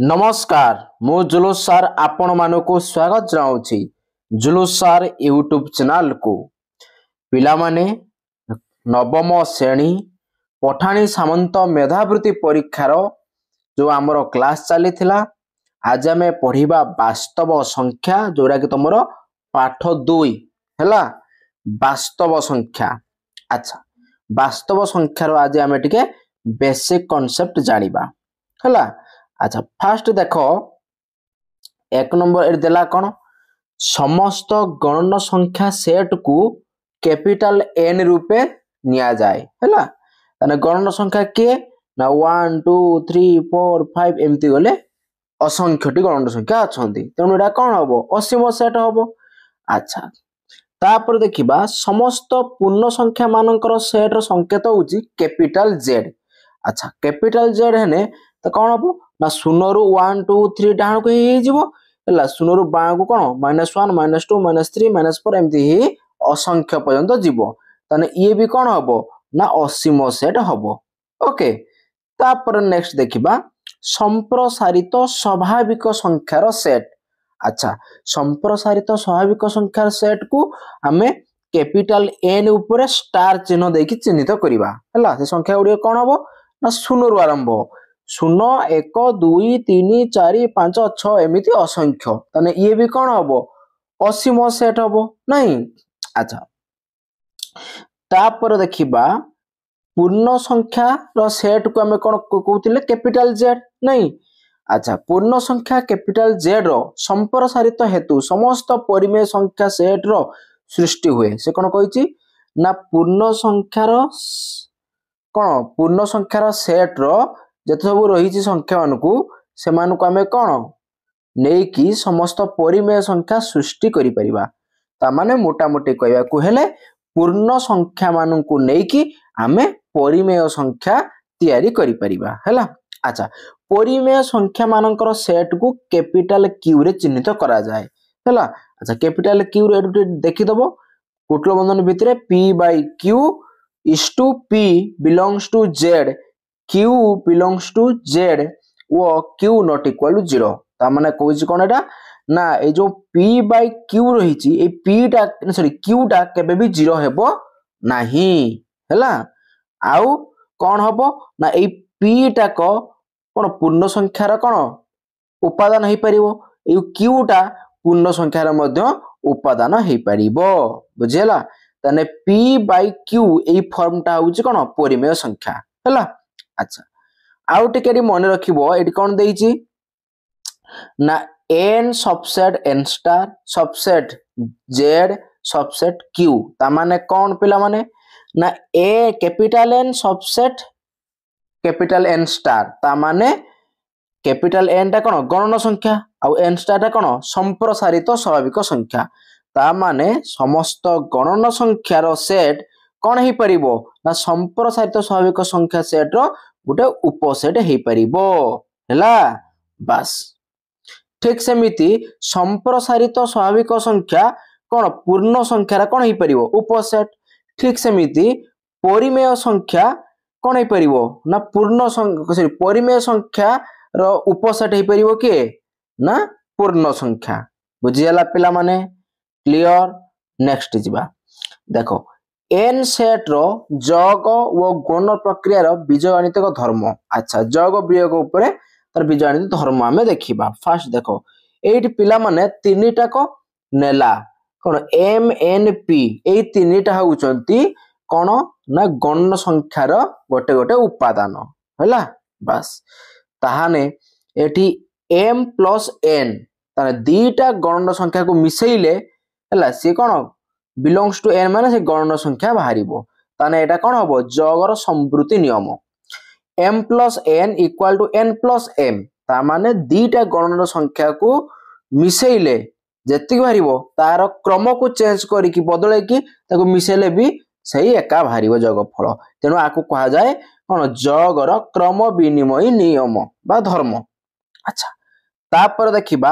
ନମସ୍କାର ମୁଁ ଜୁଲୁସ୍ ସାର୍ ଆପଣମାନଙ୍କୁ ସ୍ୱାଗତ ଜଣାଉଛି ଜୁଲୁସ୍ ସାର୍ ୟୁଟ୍ୟୁବ୍ ଚ୍ୟାନେଲକୁ ପିଲାମାନେ ନବମ ଶ୍ରେଣୀ ପଠାଣି ସାମନ୍ତ ମେଧାବୃତ୍ତି ପରୀକ୍ଷାର ଯେଉଁ ଆମର କ୍ଲାସ୍ ଚାଲିଥିଲା ଆଜି ଆମେ ପଢ଼ିବା ବାସ୍ତବ ସଂଖ୍ୟା ଯେଉଁଟାକି ତୁମର ପାଠ ଦୁଇ ହେଲା ବାସ୍ତବ ସଂଖ୍ୟା ଆଚ୍ଛା বাস্তব সংখ্যার আজ আমি টিকে বেসিক কনসেপ্ট জাঁয়া ହେଲା ଆଚ୍ଛା ଫାର୍ଷ୍ଟ ଦେଖ ଏକ ନମ୍ବର ଏଠି ଦେଲା କ'ଣ ସମସ୍ତ ଗଣନ ସଂଖ୍ୟା ସେଟ୍କୁ କ୍ୟାପିଟାଲ ଏନ୍ ରୂପେ ନିଆଯାଏ ହେଲା ତାହେଲେ ଗଣନ ସଂଖ୍ୟା କିଏ ନା one two three four five ଏମିତି ଗଲେ ଅସଂଖ୍ୟଟି ଗଣନ ସଂଖ୍ୟା ଅଛନ୍ତି ତେଣୁ ଏଇଟା କ'ଣ ହବ ଅସୀମ ସେଟ୍ ହବ ଆଚ୍ଛା ତାପରେ ଦେଖିବା ସମସ୍ତ ପୂର୍ଣ୍ଣ ସଂଖ୍ୟା ମାନଙ୍କର ସେଟ୍ର ସଂକେତ ହେଉଛି କ୍ୟାପିଟାଲ ଜେଡ୍ ଆଚ୍ଛା କ୍ୟାପିଟାଲ ଜେଡ୍ ହେନେ ତ କ'ଣ ହେବ ନା ଶୂନରୁ ୱାନ୍ ଟୁ ଥ୍ରୀ ଡାହାଣକୁ ହିଁ ହେଇଯିବ ହେଲା ଶୂନରୁ ବାଁକୁ କ'ଣ minus one minus two minus three minus four ଏମିତି ହିଁ ଅସଂଖ୍ୟ ପର୍ଯ୍ୟନ୍ତ ଯିବ ତାହେଲେ ଇଏ ବି କ'ଣ ହେବ ନା ଅସୀମ ସେଟ୍ ହେବ ଓକେ ତାପରେ ନେକ୍ସଟ ଦେଖିବା ସମ୍ପ୍ରସାରିତ ସ୍ୱାଭାବିକ ସଂଖ୍ୟାର ସେଟ୍ ଆଚ୍ଛା ସମ୍ପ୍ରସାରିତ ସ୍ୱାଭାବିକ ସଂଖ୍ୟାର ସେଟ୍କୁ ଆମେ କ୍ୟାପିଟାଲ ଏନ୍ ଉପରେ ଷ୍ଟାର୍ ଚିହ୍ନ ଦେଇକି ଚିହ୍ନିତ କରିବା ହେଲା ସେ ସଂଖ୍ୟା ଗୁଡ଼ିକ କ'ଣ ହବ ନା ଶୂନରୁ ଆରମ୍ଭ ଶୂନ ଏକ ଦୁଇ ତିନି ଚାରି ପାଞ୍ଚ ଛଅ ଏମିତି ଅସଂଖ୍ୟ ତାହେଲେ ଇଏ ବି କ'ଣ ହବ ଅସୀମ ସେଟ୍ ହବ ନାହିଁ ଆଚ୍ଛା ତାପରେ ଦେଖିବା ପୂର୍ଣ୍ଣ ସଂଖ୍ୟାର ସେଟ୍କୁ ଆମେ କ'ଣ କହୁଥିଲେ କ୍ୟାପିଟାଲ ଜେଡ୍ ନାହିଁ ଆଚ୍ଛା ପୂର୍ଣ୍ଣ ସଂଖ୍ୟା କ୍ୟାପିଟାଲ ଜେଡ଼ର ସମ୍ପ୍ରସାରିତ ହେତୁ ସମସ୍ତ ପରିମେୟ ସଂଖ୍ୟା ସେଟ୍ର ସୃଷ୍ଟି ହୁଏ ସେ କ'ଣ କହିଛି ନା ପୂର୍ଣ୍ଣ ସଂଖ୍ୟାର କ'ଣ ପୂର୍ଣ୍ଣ ସଂଖ୍ୟାର ସେଟ୍ର ଯେତେ ସବୁ ରହିଛି ସଂଖ୍ୟାମାନଙ୍କୁ ସେମାନଙ୍କୁ ଆମେ କ'ଣ ନେଇକି ସମସ୍ତ ପରିମେୟ ସଂଖ୍ୟା ସୃଷ୍ଟି କରିପାରିବା ତା ମାନେ ମୋଟାମୋଟି କହିବାକୁ ହେଲେ ପୂର୍ଣ୍ଣ ସଂଖ୍ୟାମାନଙ୍କୁ ନେଇକି ଆମେ ପରିମେୟ ସଂଖ୍ୟା ତିଆରି କରିପାରିବା ହେଲା আচ্ছা পরিমেয় সংখ্যামানଙ୍କର ସେଟ୍କୁ କ୍ୟାପିଟାଲ କ୍ୟୁରେ ଚିହ୍ନିତ କରାଯାଏ ହେଲା আচ্ছা ক্যাপিটাল কিউর এটু দেখিদেব কুটল বন্ধন ভিতরে P by Q is to P belongs to Z Q belongs to Z ও Q not equal to zero তার মানে কৌছি কোণ এটা না এই যে পি বাই কিউ রয়েছে এই পিটা সরি কিউটা কেবে বি জিরো হব না হলা আউ কোণ হব না এই ପିଟାକ କ'ଣ ପୂର୍ଣ୍ଣ ସଂଖ୍ୟାର କ'ଣ ଉପାଦାନ ହେଇପାରିବ ଏଇ କ୍ୟୁଟା ପୂର୍ଣ୍ଣ ସଂଖ୍ୟାର ମଧ୍ୟ ଉପାଦାନ ହେଇପାରିବ ବୁଝିହେଲା ତାହେଲେ ପି ବାଇ କ୍ୟୁ ଏଇ ଫର୍ମଟା ହେଉଛି କ'ଣ ପରିମେୟ ସଂଖ୍ୟା ହେଲା ଆଚ୍ଛା ଆଉ ଟିକେ ଏଠି ମନେ ରଖିବ ଏଠି କ'ଣ ଦେଇଛି ନା N subset N star subset Z subset Q তার মানে কোন পিলা মানে না এ capital N subset capital N star তা মানে କ୍ୟାପିଟାଲ ଏନ୍ଟା କ'ଣ ଗଣନ ସଂଖ୍ୟା ଆଉ ଏନ୍ ଷ୍ଟାର୍ଟା କ'ଣ ସମ୍ପ୍ରସାରିତ ସ୍ୱାଭାବିକ ସଂଖ୍ୟା ତା ମାନେ ସମସ୍ତ ଗଣନ ସଂଖ୍ୟାର ସେଟ୍ କ'ଣ ହେଇପାରିବ ନା ସମ୍ପ୍ରସାରିତ ସ୍ୱାଭାବିକ ସଂଖ୍ୟା ସେଟ୍ର ଗୋଟେ ଉପସେଟ୍ ହେଇପାରିବ ହେଲା ବାସ୍ ଠିକ୍ ସେମିତି ସମ୍ପ୍ରସାରିତ ସ୍ୱାଭାବିକ ସଂଖ୍ୟା କ'ଣ ପୂର୍ଣ୍ଣ ସଂଖ୍ୟାର କ'ଣ ହେଇପାରିବ ଉପସେଟ୍ ଠିକ୍ ସେମିତି ପରିମେୟ ସଂଖ୍ୟା କ'ଣ ହେଇପାରିବ ନା ପୂର୍ଣ୍ଣ ସରି ପରିମେୟ ସଂଖ୍ୟାର ଉପସେଟ୍ ହେଇପାରିବ କିଏ ନା ପୂର୍ଣ୍ଣ ସଂଖ୍ୟା ବୁଝିଗଲା ପିଲାମାନେ କ୍ଲିଅର ନେକ୍ସଟ ଯିବା ଦେଖ এন সেটর যোগ ও গুণ প্রক্রিয়ার বীজগণিত ধর্ম আচ্ছা যোগ বিয়োগ উপরে তার বীজগণিত ধর্ম আমি দেখিবা ফার্স্ট দেখো এইটি পিলা মানে তিনটাক নেলা কোন এম এন পি এই তিনটা হচ্ছন্তি କ'ଣ ନା ଗଣ ସଂଖ୍ୟାର ଗୋଟେ ଗୋଟେ ଉପାଦାନ ହେଲା ବାସ୍ ତାହେଲେ ଏଠି ଏମ୍ ପ୍ଲସ୍ ଏନ୍ ତାହେଲେ ଦୁଇଟା ଗଣ ସଂଖ୍ୟାକୁ ମିଶେଇଲେ ହେଲା ସିଏ କ'ଣ ବିଲଙ୍ଗସ୍ ଟୁ ଏନ୍ ମାନେ ସେ ଗଣ ସଂଖ୍ୟା ବାହାରିବ ତାହେଲେ ଏଇଟା କ'ଣ ହବ ଜଗର ସମ୍ବୃତି ନିୟମ M plus N equal to N plus M ତା ମାନେ ଦୁଇଟା ଗଣର ସଂଖ୍ୟାକୁ ମିଶେଇଲେ ଯେତିକି ବାହାରିବ ତାର କ୍ରମକୁ ଚେଞ୍ଜ କରିକି ବଦଳେଇକି ତାକୁ ମିଶେଇଲେ ବି ସେହି ଏକା ବାହାରିବ ଯୋଗଫଳ ତେଣୁ ଆକୁ କୁହାଯାଏ କ'ଣ ଯୋଗର କ୍ରମ ବିନିମୟୀ ନିୟମ ବା ଧର୍ମ ଆଚ୍ଛା ତାପରେ ଦେଖିବା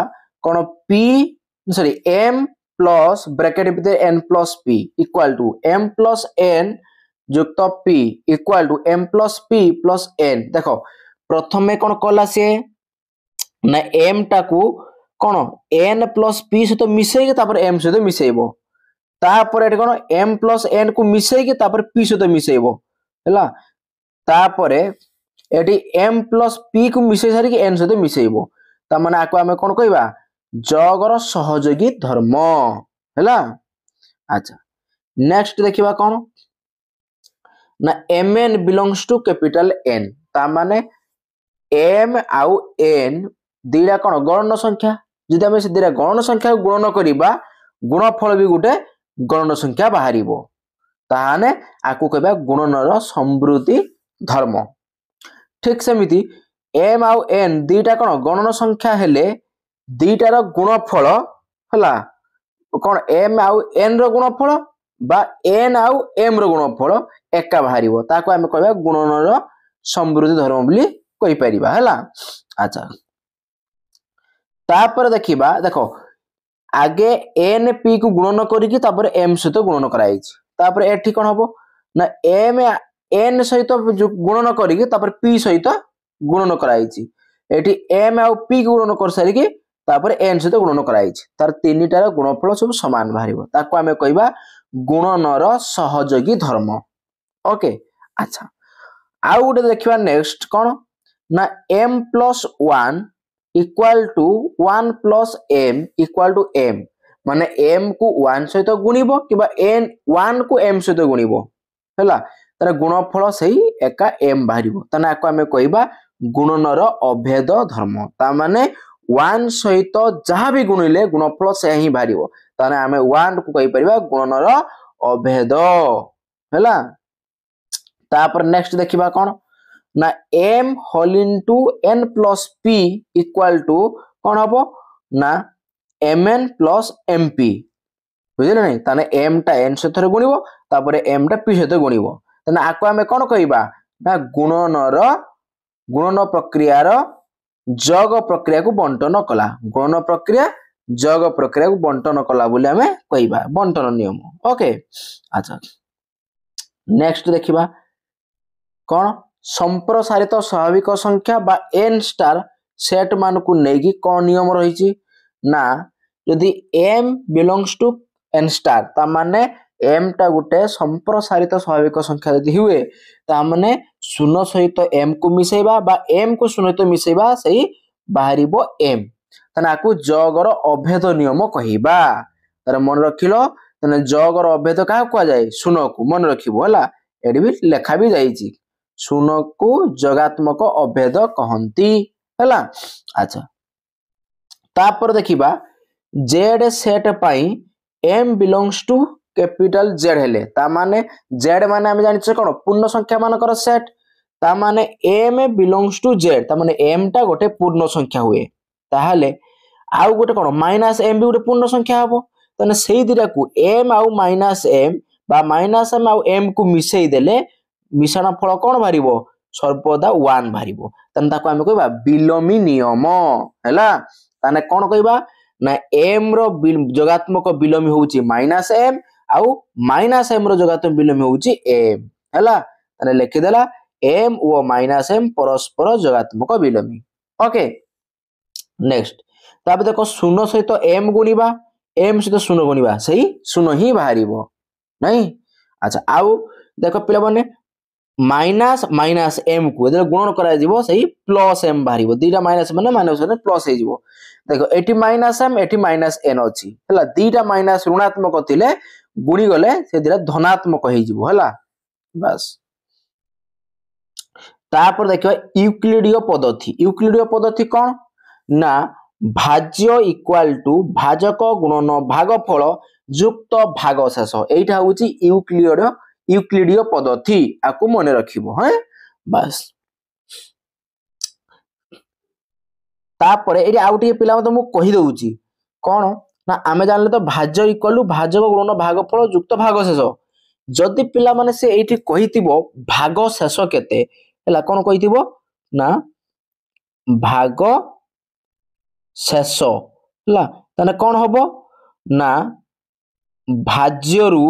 କ'ଣ P sorry M plus bracket ଭିତରେ N plus P equal to M plus N যুক্ত P equal to M plus P plus N দেখ প্রথমে কোণ কলা সে না এম টাকু কোণ এন প্লস পি সহ মিশাইকি তারপরে এম সহ মিশাইব ତାପରେ ଏଠି କଣ ଏମ୍ ପ୍ଲସ୍ ଏନ୍ କୁ ମିଶେଇକି ତାପରେ ପି ସହିତ ମିଶେଇବ ହେଲା ତାପରେ ଏଠି ଏମ୍ ପ୍ଲସ୍ ପି କୁ ମିଶେଇ ସାରିକି ଏନ୍ ସହିତ ମିଶେଇବ ତା ମାନେ ଆକୁ ଆମେ କଣ କହିବା ଜଗର ସହଯୋଗୀ ଧର୍ମ ହେଲା ଆଚ୍ଛା ନେକ୍ସଟ ଦେଖିବା କଣ ନା m n belongs to capital N ତା ମାନେ ଏମ୍ ଆଉ ଏନ୍ ଦୁଇଟା କଣ ଗଣନ ସଂଖ୍ୟା ଯଦି ଆମେ ସେ ଦୁଇଟା ଗଣନ ସଂଖ୍ୟାକୁ ଗୁଣନ କରିବା ଗୁଣଫଳ ବି ଗୋଟେ ଗଣନ ସଂଖ୍ୟା ବାହାରିବ ତାହେଲେ ଆକୁ କହିବା ଗୁଣନର ସମୃଦ୍ଧି ଧର୍ମ ଠିକ୍ ସେମିତି ଏମ୍ ଆଉ ଏନ୍ ଦୁଇଟା କ'ଣ ଗଣନ ସଂଖ୍ୟା ହେଲେ ଦୁଇଟାର ଗୁଣଫଳ ହେଲା କ'ଣ ଏମ୍ ଆଉ ଏନ୍ର ଗୁଣଫଳ ବା ଏନ୍ ଆଉ ଏମ୍ର ଗୁଣଫଳ ଏକା ବାହାରିବ ତାକୁ ଆମେ କହିବା ଗୁଣନର ସମୃଦ୍ଧି ଧର୍ମ ବୋଲି କହିପାରିବା ହେଲା ଆଚ୍ଛା ତାପରେ ଦେଖିବା ଦେଖ আগে এন পি কু গুণন করিকি তারপরে এম সহিত গুণন করা হয়েছে তারপরে এটি কোণ হব না এম এন সহিত গুণন করিকি তারপরে পি সহিত গুণন করা হয়েছে এটি এম আউ পি কু গুণন করে সারিকি তারপরে এন সহিত গুণন করা হয়েছে তার তিনটার গুণফল সব সমান বাহার তাকে আমি কহবা গুণনর সহযোগী ধর্ম ওকে আচ্ছা আউ গোটে দেখবা নেক্সট কোণ না m plus one equal to one plus m equal to m ମାନେ ଏମ୍ କୁ ୱାନ୍ ସହିତ ଗୁଣିବ କିମ୍ବା ଏନ୍ ୱାନ୍ କୁ ଏମ୍ ସହିତ ଗୁଣିବ ହେଲା ତାର ଗୁଣଫଳ ସେଇ ଏକା ଏମ୍ ବାହାରିବ ତାହେଲେ ଆକୁ ଆମେ କହିବା ଗୁଣନର ଅଭେଦ ଧର୍ମ ତା ମାନେ ୱାନ୍ ସହିତ ଯାହା ବି ଗୁଣିଲେ ଗୁଣଫଳ ସେୟା ହିଁ ବାହାରିବ ତାହେଲେ ଆମେ ୱାନ୍ କୁ କହିପାରିବା ଗୁଣନର ଅଭେଦ ହେଲା ତାପରେ ନେକ୍ସଟ ଦେଖିବା କ'ଣ ନା m whole into n plus P equal to କ'ଣ ହେବ ନା m n plus m p ବୁଝିଲେ ନାହିଁ ତାହେଲେ ଏମ୍ଟା ଏନ୍ ସହିତ ଗୁଣିବ ତାପରେ ଏମ୍ଟା ପି ସହିତ ଗୁଣିବ ତାହେଲେ ଆକୁ ଆମେ କ'ଣ କହିବା ନା ଗୁଣନର ଗୁଣନ ପ୍ରକ୍ରିୟାର ଯଗ ପ୍ରକ୍ରିୟାକୁ ବଣ୍ଟନ କଲା ଗୁଣନ ପ୍ରକ୍ରିୟା যগ প্রক্রিয়াকে বন্টন কলা বলে আমি কইবা বন্টন নিয়ম ওকে আচ্ছা নেক্সট দেখিবা কোন সম্প্রসারিত স্বাভাবিক সংখ্যা বা এন স্টার সেট মানুষ নেই কোণ নিয়ম রয়েছে না যদি m belongs to n star তা মানে এমটা গোটে সম্প্রসারিত স্বাভাবিক সংখ্যা যদি হুয়ে তা মানে শূন্য সহিত এম কু মিশাইবা বা এম কু শূন্য সহিত মিশাইবা সেই বাহারিব এম তাহলে আকু জগর অভেদ নিয়ম কহিবা তাহলে মনে রাখিল তাহলে জগর অভেদ কাহা কুয়া যায় শূন্যকু মনে রাখিব হলা এটি লেখা বি যাইছি ଶୂନକୁ ଯୋଗାତ୍ମକ ଅଭେଦ କହନ୍ତି ହେଲା ଆଚ୍ଛା ତାପରେ ଦେଖିବା ଜେଡ୍ ସେଟ୍ ପାଇଁ m belongs to capital Z হলে তা মানে জেড মানে আমি জানিছে কোন পূর্ণ সংখ্যা মানকর সেট তা মানে এম বিলংস টু জেড তা মানে এমটা গোটে পূর্ণ সংখ্যা হুয়ে তাহলে আউ গোটে কোন মাইনাস এম বি গোটে পূর্ণ সংখ্যা হব তাহলে সেই দুইটাকু এম আউ মাইনাস এম বা মাইনাস এম আউ এম কু মিশাই দেলে ମିଶାଣ ଫଳ କ'ଣ ବାହାରିବ ସର୍ବଦା ୱାନ୍ ବାହାରିବ ତାହେଲେ ତାକୁ ଆମେ କହିବା ବିଲୋମୀ ନିୟମ ହେଲା ତାହେଲେ କ'ଣ କହିବା ନା ଏମ୍ ର ଯୋଗାତ୍ମକ ବିଲୋମୀ ହଉଛି ମାଇନାସ୍ ଏମ୍ ଆଉ ମାଇନାସ୍ ଏମ୍ ର ଯୋଗାତ୍ମକ ବିଲୋମୀ ହଉଛି ଏମ୍ ହେଲା ତାହେଲେ ଲେଖିଦେଲା এম ও মাইনাস এম পরস্পর যোগাত্মক বিলোমী ওকে নেক্সট তারপরে দেখো শূন্য সহিত এম গুণিবা এম সহিত শূন্য গুণিবা সেই শূন্য হি বাহারিব নাই আচ্ছা আউ দেখো পিলামানে ମାଇନସ୍ ମାଇନସ୍ ଏମ୍କୁ ଯେତେବେଳେ ଗୁଣନ କରାଯିବ ସେଇ ପ୍ଲସ୍ ଏମ୍ ବାହାରିବ ଦୁଇଟା ମାଇନସ୍ ମାନେ ମାଇନସ୍ ମାନେ ପ୍ଲସ୍ ହେଇଯିବ ଦେଖ ଏଠି ମାଇନସ୍ ଏମ୍ ଏଠି ମାଇନସ୍ ଏନ୍ ଅଛି ହେଲା ଦିଟା ମାଇନସ୍ ଋଣାତ୍ମକ ଥିଲେ ଗୁଣିଗଲେ ସେଥିରେ ଧନାତ୍ମକ ହେଇଯିବ ହେଲା ବାସ୍ ତାପରେ ଦେଖିବା ୟୁକ୍ଲିଡିଓ ପଦ୍ଧତି ୟୁକ୍ଲିଡିଓ ପଦ୍ଧତି କଣ ନା ଭାଜ୍ୟ ଇକ୍ୱାଲ ଟୁ ଭାଜକ ଗୁଣନ ଭାଗ ଫଳ ଯୁକ୍ତ ଭାଗ ଶେଷ ଏଇଟା ହଉଛି ୟୁକ୍ଲିଡିଓ ইউক্লিডীয় পদ্ধতি আকৌ মনে ৰাখিব হে বাছ তাৰপৰা এতিয়া আৰু টিকে পিলা মোক কৈ দিছো কণ না আমি জানিলে তো ভাজ ইকুৱেল ভাজক গুণ ভাগ যুক্ত ভাগ শেষ যদি পিলা মানে সেই এইটি কৈছিল ভাগ শেষ কেতে হল কণ কৈছিল না ভাগ শেষ হল তেনে কোন হব না ভাজ্যৰু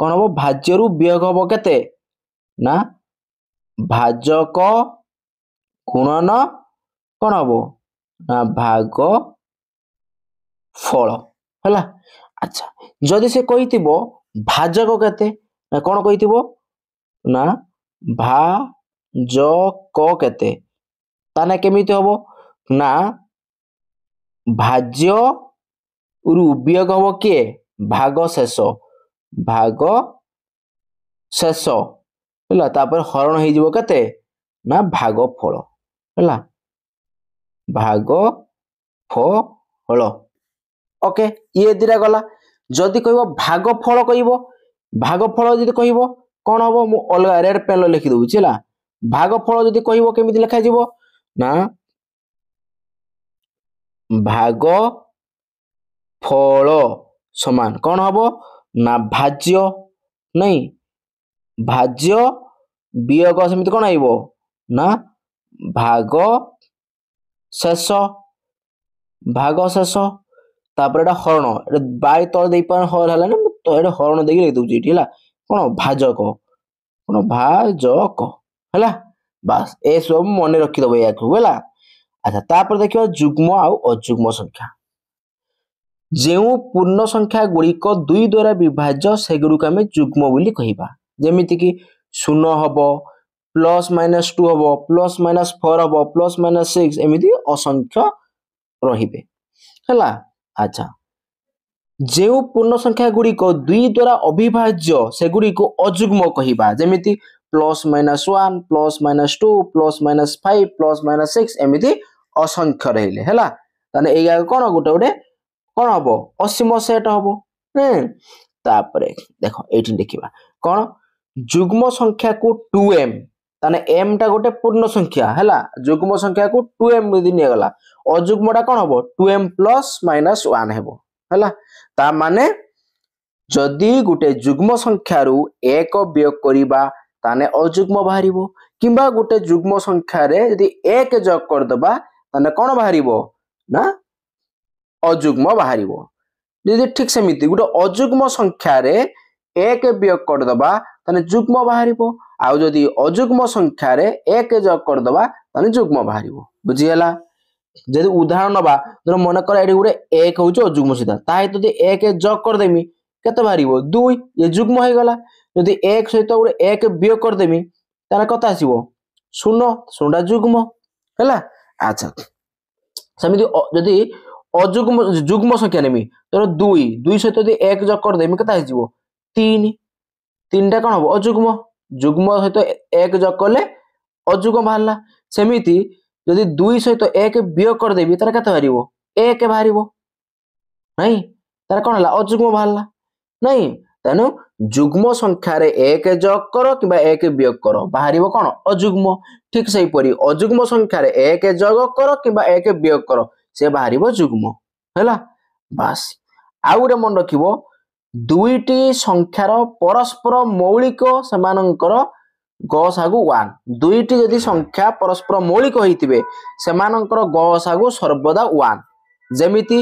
କ'ଣ ହବ ଭାଜ୍ୟରୁ ବିୟୋଗ ହବ କେତେ ନା ଭାଜକ ଗୁଣନ କ'ଣ ହବ ନା ଭାଗ ଫଳ ହେଲା ଆଚ୍ଛା ଯଦି ସେ କହିଥିବ ଭାଜକ କେତେ ନା କ'ଣ କହିଥିବ ନା ଭା ଜ କ କେତେ ତାହେଲେ କେମିତି ହବ ନା ଭାଜ୍ୟରୁ ବିୟୋଗ ହବ କିଏ ଭାଗ ଶେଷ ଭାଗ ଶେଷ ହେଲା ତାପରେ ହରଣ ହେଇଯିବ କେତେ ନା ଭାଗ ଫଳ ହେଲା ଭାଗ ଫଳ ଓକେ ଇଏ ଦିଟା ଗଲା ଯଦି କହିବ ଭାଗ ଫଳ କହିବ ଭାଗ ଫଳ ଯଦି କହିବ କ'ଣ ହବ ମୁଁ ଅଲଗା ରେଡ୍ ପେନ୍ରେ ଲେଖିଦେଉଛି ହେଲା ଭାଗ ଫଳ ଯଦି କହିବ କେମିତି ଲେଖାଯିବ ନା ଭାଗ ଫଳ ସମାନ କ'ଣ ହବ ନା ଭାଜ୍ୟ ନାହିଁ ଭାଜ୍ୟ ବିୟୋଗ ସେମିତି କ'ଣ ଆଇବ ନା ଭାଗ ଶେଷ ଭାଗ ଶେଷ ତାପରେ ଏଇଟା ହରଣ ଏଇଟା ବାଇ ତଳେ ଦେଇପାର ହର ହେଲାନି ମୁଁ ତ ଏଇଟା ହରଣ ଦେଇକି ଲେଖିଦେଉଛି ଏଠି ହେଲା କ'ଣ ଭାଜକ କ'ଣ ଭାଜକ ହେଲା ବାସ୍ ଏସବୁ ମନେ ରଖିଦେବ ଏହାକୁ ହେଲା ଆଚ୍ଛା ତାପରେ ଦେଖିବା ଯୁଗ୍ମ ଆଉ ଅଯୁଗ୍ମ ସଂଖ୍ୟା ଯେଉଁ ପୂର୍ଣ୍ଣ ସଂଖ୍ୟା ଗୁଡ଼ିକ ଦୁଇ ଦ୍ୱାରା ବିଭାଜ୍ୟ ସେଗୁଡ଼ିକୁ ଆମେ ଯୁଗ୍ମ ବୋଲି କହିବା ଯେମିତିକି ଶୂନ ହେବ ପ୍ଲସ୍ ମାଇନସ୍ ଟୁ ହେବ ପ୍ଲସ୍ ମାଇନସ୍ ଫୋର୍ ହେବ ପ୍ଲସ୍ ମାଇନସ୍ ସିକ୍ସ ଏମିତି ଅସଂଖ୍ୟ ରହିବେ ହେଲା ଆଚ୍ଛା ଯେଉଁ ପୂର୍ଣ୍ଣ ସଂଖ୍ୟା ଗୁଡ଼ିକ ଦୁଇ ଦ୍ୱାରା ଅବିଭାଜ୍ୟ ସେଗୁଡ଼ିକୁ ଅଯୁଗ୍ମ କହିବା ଯେମିତି plus minus one plus minus two plus minus five plus minus six ଏମିତି ଅସଂଖ୍ୟ ରହିଲେ ହେଲା ତାହେଲେ ଏଇଆ କ'ଣ ଗୋଟେ ଗୋଟେ କ'ଣ ହବ ଅଶୀ ମସିହାଟା ହବ ତାପରେ ଦେଖ ଏଇଠି ଦେଖିବା କ'ଣ ଯୁଗ୍ମ ସଂଖ୍ୟାକୁ ଟୁ ଏମ୍ ତାହେଲେ ଏମ୍ ଟା ଗୋଟେ ପୂର୍ଣ୍ଣ ସଂଖ୍ୟା ହେଲା ଯୁଗ୍ମ ସଂଖ୍ୟାକୁ ଟୁ ଏମ୍ ଯଦି ନିଆଗଲା ଅଯୁଗ୍ମଟା କ'ଣ ହବ two M plus minus one ହେବ ହେଲା ତା ମାନେ ଯଦି ଗୋଟେ ଯୁଗ୍ମ ସଂଖ୍ୟାରୁ ଏକ ବିୟୋଗ କରିବା ତାହେଲେ ଅଯୁଗ୍ମ ବାହାରିବ କିମ୍ବା ଗୋଟେ ଯୁଗ୍ମ ସଂଖ୍ୟାରେ ଯଦି ଏକ ଯୋଗ କରିଦେବା ତାହେଲେ କ'ଣ ବାହାରିବ ନା ଅଯୁଗ୍ମ ବାହାରିବ ଯଦି ଠିକ୍ ସେମିତି ଗୋଟେ ଅଯୁଗ୍ମ ସଂଖ୍ୟାରେ ଏକ ବିୟୋଗ କରିଦେବା ତାହେଲେ ଯୁଗ୍ମ ବାହାରିବ ଆଉ ଯଦି ଅଯୁଗ୍ମ ସଂଖ୍ୟାରେ ଏକ ଯୋଗ କରିଦେବା ତାହେଲେ ଯୁଗ୍ମ ବାହାରିବ ବୁଝିଗଲା ଯଦି ଉଦାହରଣ ନେବା ଧର ମନେ କର ଏଠି ଗୋଟେ ଏକ ହେଉଛି ଅଯୁଗ୍ମ ସିଧା ତା ସହିତ ଯଦି ଏକ ଯୋଗ କରିଦେମି କେତେ ବାହାରିବ ଦୁଇ ଏ ଯୁଗ୍ମ ହେଇଗଲା ଯଦି ଏକ ସହିତ ଗୋଟେ ଏକ ବିୟୋଗ କରିଦେମି ତାହେଲେ କଥା ଆସିବ ଶୂନ ଶୂନଟା ଯୁଗ୍ମ ହେଲା ଆଚ୍ଛା ସେମିତି ଯଦି অযুগ্ম যুগ্ম সংখ্যা নেমি ধর দুই দুই সহিত যদি এক যোগ କରିଦେମି କେତେ ହେଇଯିବ ତିନି তিনটা କ'ଣ ହେବ অযুগ্ম যুগ্ম সହିତ এক যোগ କଲେ অযুগ্ম ବାହାରିଲା ସେମିତି ଯଦି ଦୁଇ ସହିତ ଏକ ବିୟୋଗ କରିଦେବି ତାର କେତେ ବାହାରିବ ଏକ ବାହାରିବ ନାଇଁ ତାର କ'ଣ ହେଲା ଅଯୁଗ୍ମ ବାହାରିଲା ନାଇଁ ତେଣୁ ଯୁଗ୍ମ ସଂଖ୍ୟାରେ ଏକ ଯୋଗ କର କିମ୍ବା ଏକ ବିୟୋଗ କର ବାହାରିବ କ'ଣ ଅଯୁଗ୍ମ ଠିକ ସେହିପରି ଅଯୁଗ୍ମ ସଂଖ୍ୟାରେ ଏକ ଯୋଗ କର କିମ୍ବା ଏକ ବିୟୋଗ କର ସେ ବାହାରିବ ଯୁଗ୍ମ ହେଲା ବାସ୍ ଆଉ ଗୋଟେ ମନେ ରଖିବ ଦୁଇଟି ସଂଖ୍ୟାର ପରସ୍ପର ମୌଳିକ ସେମାନଙ୍କର ଗସାଗୁ ୱାନ୍ ଦୁଇଟି ଯଦି ସଂଖ୍ୟା ପରସ୍ପର ମୌଳିକ ହେଇଥିବେ ସେମାନଙ୍କର ଗସାଗୁ ସର୍ବଦା ୱାନ୍ ଯେମିତି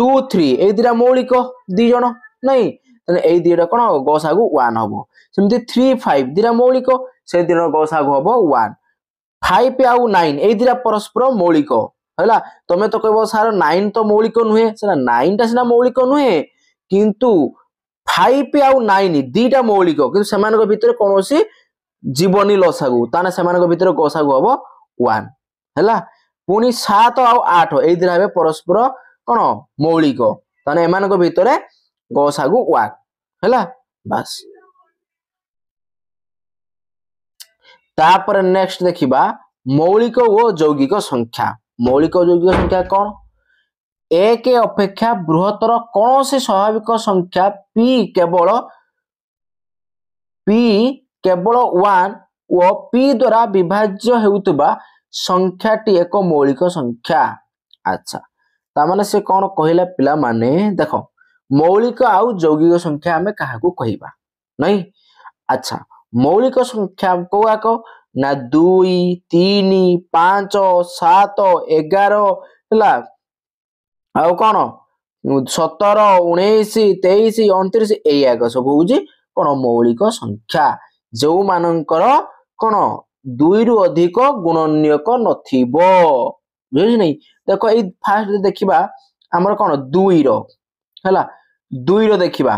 ଟୁ ଥ୍ରୀ ଏଇ ଦୁଇଟା ମୌଳିକ ଦି ଜଣ ନାଇଁ ତେଣୁ ଏଇ ଦୁଇଟା କ'ଣ ଗସାଗୁ ୱାନ୍ ହବ ସେମିତି ଥ୍ରୀ ଫାଇଭ ଦୁଇଟା ମୌଳିକ ସେଇ ଦିନ ଗସାଗୁ ହବ ୱାନ୍ ଫାଇଭ ଆଉ ନାଇନ୍ ଏଇ ପରସ୍ପର ମୌଳିକ ହେଲା ତମେ ତ କହିବ ସାର ନାଇନ୍ ତ ମୌଳିକ ନୁହେଁ ସେଟା ନାଇନଟା ସିନା ମୌଳିକ ନୁହେଁ କିନ୍ତୁ ଫାଇଭ ଆଉ ନାଇନ୍ ଦିଟା ମୌଳିକ କିନ୍ତୁ ସେମାନଙ୍କ ଭିତରେ କୌଣସି ଜୀବନୀ ଲସାଗୁ ତାହେଲେ ସେମାନଙ୍କ ଭିତରେ ଗସାଗୁ ହବ ୱାନ୍ ହେଲା ପୁଣି ସାତ ଆଉ ଆଠ ଏଇ ଦିନ ହେବେ ପରସ୍ପର କଣ ମୌଳିକ ତାହେଲେ ଏମାନଙ୍କ ଭିତରେ ଗସାଗୁ ୱାନ୍ ହେଲା ବାସ୍ ତାପରେ ନେକ୍ସଟ ଦେଖିବା ମୌଳିକ ଓ ଯୌଗିକ ସଂଖ୍ୟା ମୌଳିକ ଯୌଗିକ ସଂଖ୍ୟା କ'ଣ ଏକ ଅପେକ୍ଷା ବୃହତ୍ତର କୌଣସି ସ୍ୱାଭାବିକ ସଂଖ୍ୟା ପି କେବଳ ପି କେବଳ ୱାନ୍ ଓ ପି ଦ୍ୱାରା ବିଭାଜ୍ୟ ହେଉଥିବା ସଂଖ୍ୟାଟି ଏକ ମୌଳିକ ସଂଖ୍ୟା ଆଚ୍ଛା ତାମାନେ ସେ କ'ଣ କହିଲା ପିଲାମାନେ ଦେଖ ମୌଳିକ ଆଉ ଯୌଗିକ ସଂଖ୍ୟା ଆମେ କାହାକୁ କହିବା ନାଇଁ ଆଚ୍ଛା ମୌଳିକ ସଂଖ୍ୟା କୋଉ ଆକ ନା ଦୁଇ ତିନି ପାଞ୍ଚ ସାତ ଏଗାର ହେଲା ଆଉ କ'ଣ ସତର ଉଣେଇଶ ତେଇଶ ଅଣତିରିଶ ଏଇଆକ ସବୁ ହଉଛି କ'ଣ ମୌଳିକ ସଂଖ୍ୟା ଯେଉଁମାନଙ୍କର କ'ଣ ଦୁଇରୁ ଅଧିକ ଗୁଣନୀୟକ ନଥିବ ବୁଝୁଛି ନାଇଁ ଦେଖ ଏଇ ଫାର୍ଷ୍ଟ ଦେଖିବା ଆମର କ'ଣ ଦୁଇର ହେଲା ଦୁଇର ଦେଖିବା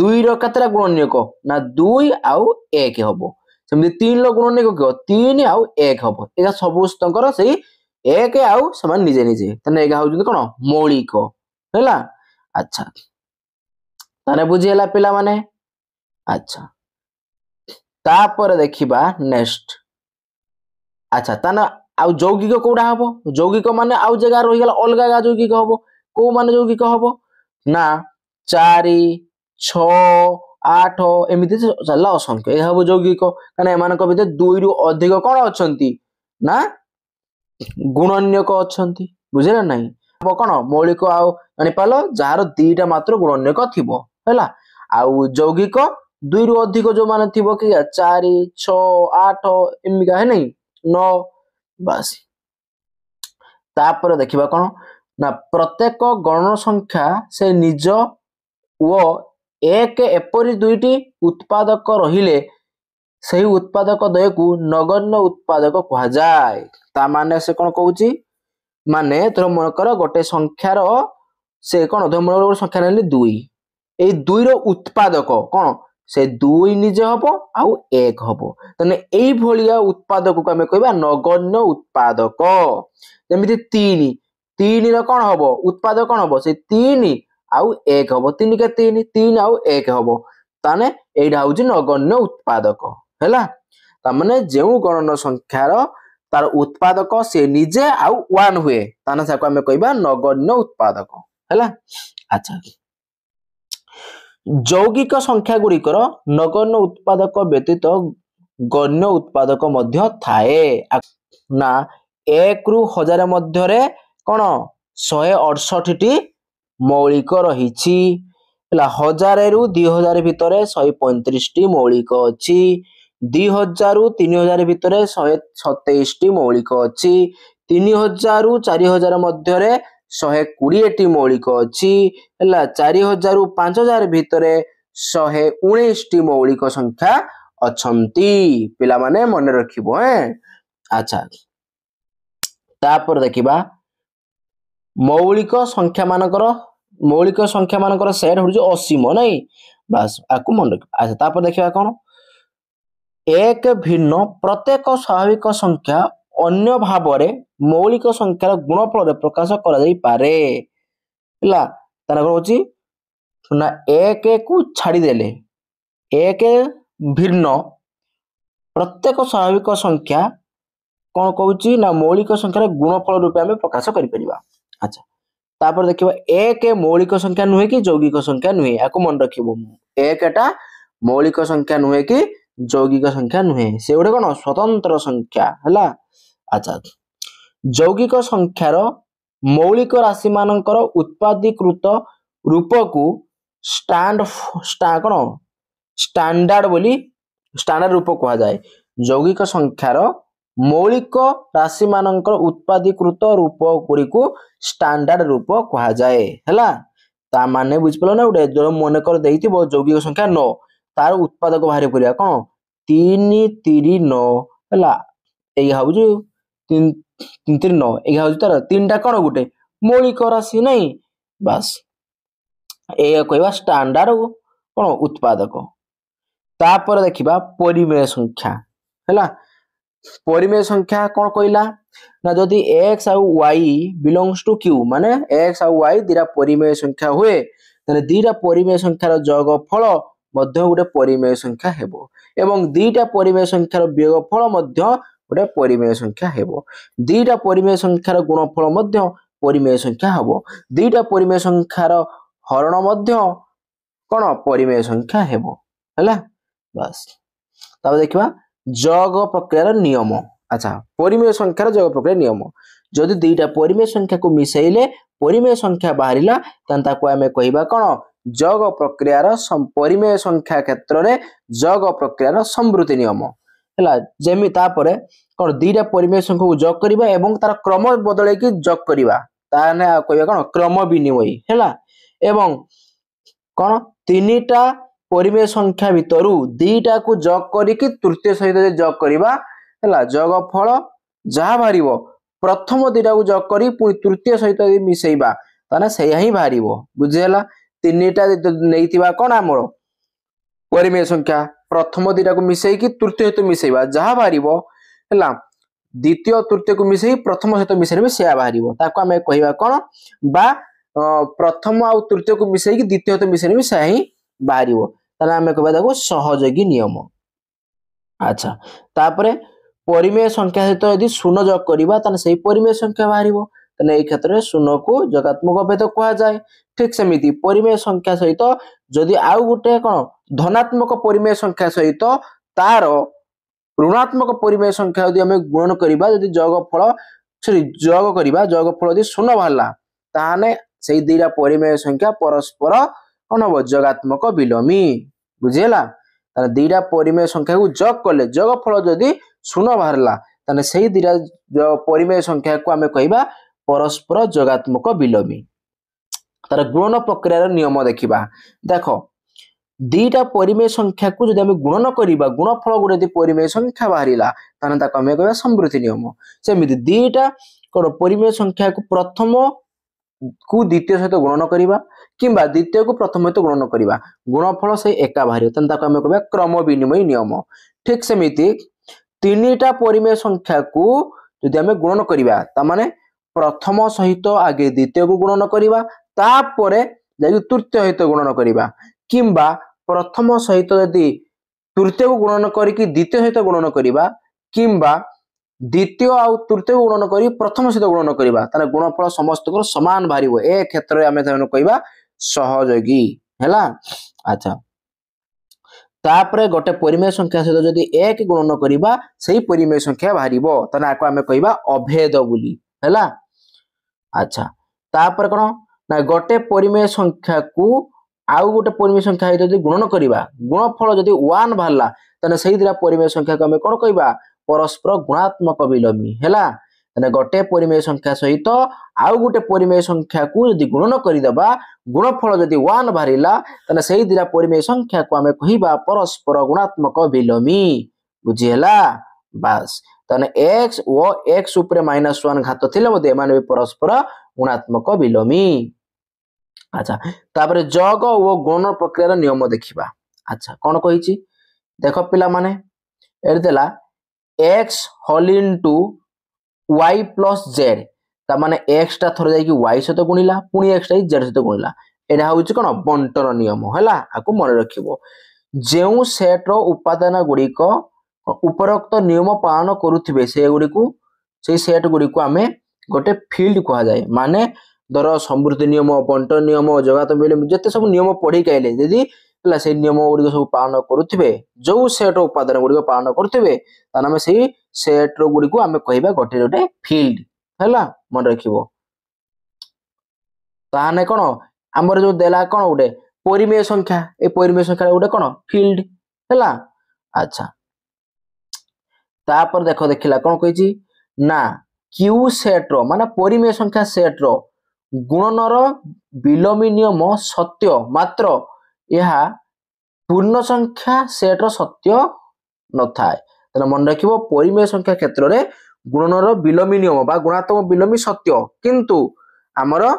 ଦୁଇର କେତେଟା ଗୁଣନୀୟକ ନା ଦୁଇ ଆଉ ଏକ ହବ ସେମିତି ତିନିର ଗୁଣନିକ କହିବ ତିନି ଆଉ ଏକ ହବ ଏହା ସମସ୍ତଙ୍କର ସେଇ ଏକ ଆଉ ସେମାନେ ନିଜେ ନିଜେ ତାହେଲେ ଏଗା ହଉଛନ୍ତି କ'ଣ ମୌଳିକ ହେଲା ଆଚ୍ଛା ତାହେଲେ ବୁଝିହେଲା ପିଲାମାନେ ଆଚ୍ଛା ତାପରେ ଦେଖିବା ନେକ୍ସଟ ଆଚ୍ଛା ତାହେଲେ ଆଉ ଯୌଗିକ କୋଉଟା ହବ ଯୌଗିକ ମାନେ ଆଉ ଜାଗା ରହିଗଲା ଅଲଗା ଜାଗା ଯୌଗିକ ହବ କୋଉ ମାନେ ଯୌଗିକ ହବ ନା ଚାରି ଛଅ ଆଠ ଏମିତି ଚାଲିଲା ଅସଂଖ୍ୟ ଏହା ହବ ଯୌଗିକ କାରଣ ଏମାନଙ୍କ ଭିତରେ ଦୁଇରୁ ଅଧିକ କଣ ଅଛନ୍ତି ନା ଗୁଣନ୍ୟକ ଅଛନ୍ତି ବୁଝିଲେ ନାହିଁ କଣ ମୌଳିକ ଆଉ ଜାଣିପାରିଲ ଯାହାର ଦିଟା ମାତ୍ର ଗୁଣନ୍ୟକ ଥିବ ହେଲା ଆଉ ଯୌଗିକ ଦୁଇରୁ ଅଧିକ ଯୋଉମାନେ ଥିବ କି ଚାରି ଛଅ ଆଠ ଏମିତିକା ହେ ନାହିଁ ନଅ ବାସ ତାପରେ ଦେଖିବା କଣ ନା ପ୍ରତ୍ୟେକ ଗଣ ସଂଖ୍ୟା ସେ ନିଜ ଓ ଏକ ଏପରି ଦୁଇଟି ଉତ୍ପାଦକ ରହିଲେ ସେହି ଉତ୍ପାଦକ ଦ୍ୱୟକୁ ନଗଣ୍ୟ ଉତ୍ପାଦକ କୁହାଯାଏ ତା ମାନେ ସେ କ'ଣ କହୁଛି ମାନେ ଧର ମନେକର ଗୋଟେ ସଂଖ୍ୟାର ସେ କ'ଣ ଧର ମନେକର ଗୋଟେ ସଂଖ୍ୟା ନେଲେ ଦୁଇ ଏଇ ଦୁଇର ଉତ୍ପାଦକ କ'ଣ ସେ ଦୁଇ ନିଜେ ହବ ଆଉ ଏକ ହବ ତାହେଲେ ଏଇଭଳିଆ ଉତ୍ପାଦକକୁ ଆମେ କହିବା ନଗଣ୍ୟ ଉତ୍ପାଦକ ଯେମିତି ତିନି ତିନିର କ'ଣ ହବ ଉତ୍ପାଦକ କ'ଣ ହବ ସେ ତିନି ଆଉ ଏକ ହବ ତିନିକା ତିନି ତିନି ଆଉ ଏକ ହବ ତାହେଲେ ଏଇଟା ହଉଛି ନଗଣ୍ୟ ଉତ୍ପାଦକ ହେଲା ତାମାନେ ଯେଉଁ ଗଣନ ସଂଖ୍ୟାର ତାର ଉତ୍ପାଦକ ସେ ନିଜେ ଆଉ ୱାନ୍ ହୁଏ ତାହେଲେ ତାକୁ ଆମେ କହିବା ନଗଣ୍ୟ ଉତ୍ପାଦକ ହେଲା ଆଚ୍ଛା ଯୌଗିକ ସଂଖ୍ୟା ଗୁଡିକର ନଗଣ୍ୟ ଉତ୍ପାଦକ ବ୍ୟତୀତ ଗଣ୍ୟ ଉତ୍ପାଦକ ମଧ୍ୟ ଥାଏ ନା ଏକରୁ ହଜାରେ ମଧ୍ୟରେ କ'ଣ ଶହେ ଅଠଷଠିଟି ମୌଳିକ ରହିଛି ହେଲା ହଜାରରୁ ଦୁଇ ହଜାର ଭିତରେ ଶହେ ପଇଁତିରିଶଟି ମୌଳିକ ଅଛି ଦୁଇ ହଜାରରୁ ତିନି ହଜାର ଭିତରେ ଶହେ ସତେଇଶଟି ମୌଳିକ ଅଛି ତିନି ହଜାରରୁ ଚାରି ହଜାର ମଧ୍ୟରେ ଶହେ କୋଡ଼ିଏଟି ମୌଳିକ ଅଛି ହେଲା ଚାରି ହଜାରରୁ ପାଞ୍ଚ ହଜାର ଭିତରେ ଶହେ ଉଣେଇଶଟି ମୌଳିକ ସଂଖ୍ୟା ଅଛନ୍ତି ପିଲାମାନେ ମନେ ରଖିବ ହେ ଆଚ୍ଛା ତାପରେ ଦେଖିବା ମୌଳିକ ସଂଖ୍ୟା ମାନଙ୍କର ମୌଳିକ ସଂଖ୍ୟା ମାନଙ୍କର ସେଟ୍ ହେଉଛି ଅସୀମ ନାଇଁ ବାସ୍ ଆକୁ ମନେ ରଖିବା ଆଚ୍ଛା ତାପରେ ଦେଖିବା କ'ଣ ଏକ ଭିନ୍ନ ପ୍ରତ୍ୟେକ ସ୍ୱାଭାବିକ ସଂଖ୍ୟା ଅନ୍ୟ ଭାବରେ ମୌଳିକ ସଂଖ୍ୟାର ଗୁଣଫଳରେ ପ୍ରକାଶ କରାଯାଇପାରେ ହେଲା ତାଙ୍କର ହଉଛି ନା ଏକକୁ ଛାଡ଼ିଦେଲେ ଏକ ଭିନ୍ନ ପ୍ରତ୍ୟେକ ସ୍ୱାଭାବିକ ସଂଖ୍ୟା କ'ଣ କହୁଛି ନା ମୌଳିକ ସଂଖ୍ୟାର ଗୁଣଫଳ ରୂପେ ଆମେ ପ୍ରକାଶ କରିପାରିବା ଆଚ୍ଛା ତାପରେ ଦେଖିବ ଏକ ମୌଳିକ ସଂଖ୍ୟା ନୁହେଁ କି ଯୌଗିକ ସଂଖ୍ୟା ନୁହେଁ ୟାକୁ ମନେ ରଖିବ ଏକଟା ମୌଳିକ ସଂଖ୍ୟା ନୁହେଁ କି ଯୌଗିକ ସଂଖ୍ୟା ନୁହେଁ ସେଗୁଡେ କ'ଣ ସ୍ୱତନ୍ତ୍ର ସଂଖ୍ୟା ହେଲା ଆଚ୍ଛା ଯୌଗିକ ସଂଖ୍ୟାର ମୌଳିକ ରାଶିମାନଙ୍କର ଉତ୍ପାଦୀକୃତ ରୂପକୁ ଷ୍ଟାଣ୍ଡ କ'ଣ ଷ୍ଟାଣ୍ଡାର୍ଡ ବୋଲି ଷ୍ଟାଣ୍ଡାର୍ଡ ରୂପ କୁହାଯାଏ ଯୌଗିକ ସଂଖ୍ୟାର ମୌଳିକ ରାଶିମାନଙ୍କର ଉତ୍ପାଦୀକୃତ ରୂପଗୁଡ଼ିକୁ ଷ୍ଟାଣ୍ଡାର୍ଡ ରୂପ କୁହାଯାଏ ହେଲା ତା ମାନେ ବୁଝିପାରିଲ ନା ଗୋଟେ ଯୋଉ ମନେକର ଦେଇଥିବ ଯୌଗିକ ସଂଖ୍ୟା ନଅ ତାର ଉତ୍ପାଦକ ବାହାରି ପଡ଼ିବା କ'ଣ ତିନି ତିରି ନଅ ହେଲା ଏଇ ହଉଛି ତିନି ତିରି ନଅ ଏଇ ହଉଛି ତାର ତିନିଟା କ'ଣ ଗୋଟେ ମୌଳିକ ରାଶି ନାହିଁ ବାସ୍ ଏଇଆ କହିବା ଷ୍ଟାଣ୍ଡାର୍ଡ କ'ଣ ଉତ୍ପାଦକ ତାପରେ ଦେଖିବା ପରିମେୟ ସଂଖ୍ୟା ହେଲା পরিমেয় সংখ্যা কোন কইলা না যদি x আৰু y বিলংস টু q মানে x আৰু y দিৰা পরিমেয় সংখ্যা হয় তেনে দিৰা পরিমেয় সংখ্যাৰ যোগফল মধ্য গুটে পরিমেয় সংখ্যা হেবো এবং দুইটা পরিমেয় সংখ্যাৰ বিয়োগফল মধ্য গুটে পরিমেয় সংখ্যা হেবো দুইটা পরিমেয় সংখ্যাৰ গুণফল মধ্য পরিমেয় সংখ্যা হবো দুইটা পরিমেয় সংখ্যাৰ হরণ মধ্য কোন পরিমেয় সংখ্যা হেবো হলা বাস তাহলে দেখিবা যোগ প্রক্রিয়ার নিয়ম আচ্ছা পরিমেয় সংখ্যার যোগ প্রক্রিয়ার নিয়ম যদি দুইটা পরিমেয় সংখ্যাকে মিশাইলে পরিমেয় সংখ্যা বাহারা তাহলে তাকে আমি কহবা কোণ যোগ প্রক্রিয়ার পরিমেয় সংখ্যা ক্ষেত্রে যোগ প্রক্রিয়ার সমৃতি নিয়ম ହେଲା ଯେମିତି ତାପରେ କ'ଣ ଦୁଇଟା ପରିମେୟ ସଂଖ୍ୟାକୁ ଯୋଗ କରିବା ଏବଂ ତାର କ୍ରମ ବଦଳେଇକି ଯୋଗ କରିବା ତାହେଲେ କହିବା କ'ଣ କ୍ରମ ବିନିମୟୀ ହେଲା ଏବଂ କ'ଣ ତିନିଟା ପରିମେୟ ସଂଖ୍ୟା ଭିତରୁ ଦୁଇଟାକୁ ଜଗ କରିକି ତୃତୀୟ ସହିତ ଜଗ କରିବା ହେଲା ଜଗ ଫଳ ଯାହା ବାହାରିବ ପ୍ରଥମ ଦୁଇଟାକୁ ଜଗ କରି ପୁଣି ତୃତୀୟ ସହିତ ଯଦି ମିଶେଇବା ତାହେଲେ ସେଇଆ ହିଁ ବାହାରିବ ବୁଝିହେଲା ତିନିଟା ନେଇଥିବା କ'ଣ ଆମର ପରିମେୟ ସଂଖ୍ୟା ପ୍ରଥମ ଦୁଇଟାକୁ ମିଶେଇକି ତୃତୀୟ ସହିତ ମିଶେଇବା ଯାହା ବାହାରିବ ହେଲା ଦ୍ୱିତୀୟ ତୃତୀୟକୁ ମିଶେଇ ପ୍ରଥମ ସହିତ ମିଶେଇବେ ସେୟା ବାହାରିବ ତାକୁ ଆମେ କହିବା କ'ଣ ବା ପ୍ରଥମ ଆଉ ତୃତୀୟକୁ ମିଶେଇକି ଦ୍ୱିତୀୟ ସହିତ ମିଶେଇବେ ସେୟା ହିଁ ବାହାରିବ ତାହେଲେ ଆମେ କହିବା ତାକୁ ସହଯୋଗୀ ନିୟମ ଆଚ୍ଛା ତାପରେ ପରିମେୟ ସଂଖ୍ୟା ସହିତ ଯଦି ଶୂନ ଯୋଗ କରିବା ତାହେଲେ ସେଇ ପରିମେୟ ସଂଖ୍ୟା ବାହାରିବ ତାହେଲେ ଏଇ କ୍ଷେତ୍ରରେ ଶୂନକୁ ଯୋଗାତ୍ମକ ଭେଦ କୁହାଯାଏ ଠିକ ସେମିତି ପରିମେୟ ସଂଖ୍ୟା ସହିତ ଯଦି ଆଉ ଗୋଟେ କ'ଣ ଧନାତ୍ମକ ପରିମେୟ ସଂଖ୍ୟା ସହିତ ତାର ଋଣାତ୍ମକ ପରିମେୟ ସଂଖ୍ୟା ଯଦି ଆମେ ଗୁଣନ କରିବା ଯଦି ଯୋଗ ଫଳ ସରି ଯୋଗ କରିବା ଯୋଗ ଫଳ ଯଦି ଶୂନ ବାହାରିଲା ତାହେଲେ ସେଇ ଦୁଇଟା ପରିମେୟ ସଂଖ୍ୟା ପରସ୍ପର ଅନବଜଗାତ୍ମକ ବିଲମୀ ବୁଝିହେଲା ତାହେଲେ ଦୁଇଟା ପରିମେୟ ସଂଖ୍ୟାକୁ ଜଗ କଲେ ଜଗ ଫଳ ଯଦି ଶୂନ ବାହାରିଲା ତାହେଲେ ସେଇ ଦୁଇଟା ପରିମେୟ ସଂଖ୍ୟାକୁ ଆମେ କହିବା ପରସ୍ପର ଜଗାତ୍ମକ ବିଲମୀ ତାର ଗୁଣନ ପ୍ରକ୍ରିୟାର ନିୟମ ଦେଖିବା ଦେଖ ଦୁଇଟା ପରିମେୟ ସଂଖ୍ୟାକୁ ଯଦି ଆମେ ଗୁଣନ କରିବା ଗୁଣଫଳ ଗୁଣ ଯଦି ପରିମେୟ ସଂଖ୍ୟା ବାହାରିଲା ତାହେଲେ ତାକୁ ଆମେ କହିବା ସମୃଦ୍ଧି ନିୟମ ସେମିତି ଦୁଇଟା କ'ଣ ପରିମେୟ ସଂଖ୍ୟାକୁ ପ୍ରଥମ କୁ ଦ୍ୱିତୀୟ ସହିତ ଗୁଣନ କରିବା କିମ୍ବା ଦ୍ୱିତୀୟକୁ ପ୍ରଥମ ସହିତ ଗୁଣନ କରିବା ଗୁଣଫଳ ସେ ଏକା ବାହାରିବ ତେଣୁ ତାକୁ ଆମେ କହିବା କ୍ରମ ବିନିମୟ ନିୟମ ଠିକ ସେମିତି ତିନିଟା ପରିମେୟ ସଂଖ୍ୟାକୁ ଯଦି ଆମେ ଗୁଣନ କରିବା ତା ମାନେ ପ୍ରଥମ ସହିତ ଆଗେ ଦ୍ୱିତୀୟକୁ ଗୁଣନ କରିବା ତାପରେ ଯାଇକି ତୃତୀୟ ସହିତ ଗୁଣନ କରିବା କିମ୍ବା ପ୍ରଥମ ସହିତ ଯଦି ତୃତୀୟକୁ ଗୁଣନ କରିକି ଦ୍ୱିତୀୟ ସହିତ ଗୁଣନ କରିବା କିମ୍ବା ଦ୍ୱିତୀୟ ଆଉ ତୃତୀୟ ଗୁଣନ କରି ପ୍ରଥମ ସହିତ ଗୁଣନ କରିବା ତାହେଲେ ଗୁଣଫଳ ସମସ୍ତଙ୍କର ସମାନ ବାହାରିବ ଏ କ୍ଷେତ୍ରରେ ଆମେ ତାମାନେ କହିବା ସହଯୋଗୀ ହେଲା ଆଚ୍ଛା ତାପରେ ଗୋଟେ ପରିମେୟ ସଂଖ୍ୟା ସହିତ ଯଦି ଏକ ଗୁଣନ କରିବା ସେଇ ପରିମେୟ ସଂଖ୍ୟା ବାହାରିବ ତାହେଲେ ଆକୁ ଆମେ କହିବା ଅଭେଦ ବୋଲି ହେଲା ଆଚ୍ଛା ତାପରେ କଣ ନା ଗୋଟେ ପରିମେୟ ସଂଖ୍ୟାକୁ ଆଉ ଗୋଟେ ପରିମେୟ ସଂଖ୍ୟା ଯଦି ଗୁଣନ କରିବା ଗୁଣଫଳ ଯଦି ୱାନ୍ ବାହାରିଲା ତାହେଲେ ସେଇଥିରେ ପରିମେୟ ସଂଖ୍ୟାକୁ ଆମେ କଣ କହିବା ପରସ୍ପର ଗୁଣାତ୍ମକ ବିଲୋମୀ ହେଲା ତାହେଲେ ଗୋଟେ ପରିମେୟ ସଂଖ୍ୟା ସହିତ ଆଉ ଗୋଟେ ପରିମେୟ ସଂଖ୍ୟାକୁ ଯଦି ଗୁଣନ କରିଦେବା ଗୁଣଫଳ ଯଦି ୱାନ୍ ବାହାରିଲା ତାହେଲେ ସେଇ ଦୁଇଟା ପରିମେୟ ସଂଖ୍ୟାକୁ ଆମେ କହିବା ପରସ୍ପର ଗୁଣାତ୍ମକ ବିଲୋମୀ ବୁଝି ହେଲା ବାସ୍ ତାହେଲେ ଏକ୍ସ ଓ ଏକ୍ସ ଉପରେ ମାଇନସ୍ ୱାନ୍ ଘାତ ଥିଲେ ମଧ୍ୟ ଏମାନେ ବି ପରସ୍ପର ଗୁଣାତ୍ମକ ବିଲୋମୀ ଆଚ୍ଛା ତାପରେ ଯୋଗ ଓ ଗୁଣନ ପ୍ରକ୍ରିୟାର ନିୟମ ଦେଖିବା ଆଚ୍ଛା କ'ଣ କହିଛି ଦେଖ ପିଲାମାନେ ଏଠି ଦେଲା x whole into y plus z ता माने x टा थोर जाई की y सते गुणिला पुनी x टा जेड सते गुणिला एना होउछ कोन बंटन नियम हैला आकु मन रखिबो जेउ सेट रो उपादान गुडी को उपरोक्त नियम पालन करूथिबे से गुडी को से सेट गुडी को आमे गोटे फील्ड कहा जाय माने दर समृद्धि नियम बंटन नियम जगत मिले जते सब नियम पढी कहले यदि ହେଲା ସେଇ ନିୟମ ଗୁଡ଼ିକ ସବୁ ପାଳନ କରୁଥିବେ ଯେଉଁ ସେଟ୍ ଉପାଦାନ ଗୁଡ଼ିକ ପାଳନ କରୁଥିବେ ତାହେଲେ ଆମେ ସେଇ ସେଟ୍ ଗୁଡ଼ିକୁ ଆମେ କହିବା ଗୋଟେ ଗୋଟେ ଫିଲ୍ଡ ହେଲା ମନେ ରଖିବ ତାହେଲେ କ'ଣ ଆମର ଯୋଉ ଦେଲା କ'ଣ ଗୋଟେ ପରିମେୟ ସଂଖ୍ୟା ଏ ପରିମେୟ ସଂଖ୍ୟା ଗୋଟେ କ'ଣ ଫିଲ୍ଡ ହେଲା ଆଚ୍ଛା ତାପରେ ଦେଖ ଦେଖିଲା କ'ଣ କହିଛି ନା କ୍ୟୁ ସେଟ୍ ର ମାନେ ପରିମେୟ ସଂଖ୍ୟା ସେଟ୍ ଗୁଣନର ବିଲମି ନିୟମ ସତ୍ୟ ମାତ୍ର ଏହା ପୂର୍ଣ୍ଣ ସଂଖ୍ୟା ସେଟ୍ର ସତ୍ୟ ନଥାଏ ତେଣୁ ମନେ ରଖିବ ପରିମେୟ ସଂଖ୍ୟା କ୍ଷେତ୍ରରେ ଗୁଣନର ବିଲୋମୀ ନିୟମ ବା ଗୁଣାତ୍ମକ ବିଲୋମୀ ସତ୍ୟ କିନ୍ତୁ ଆମର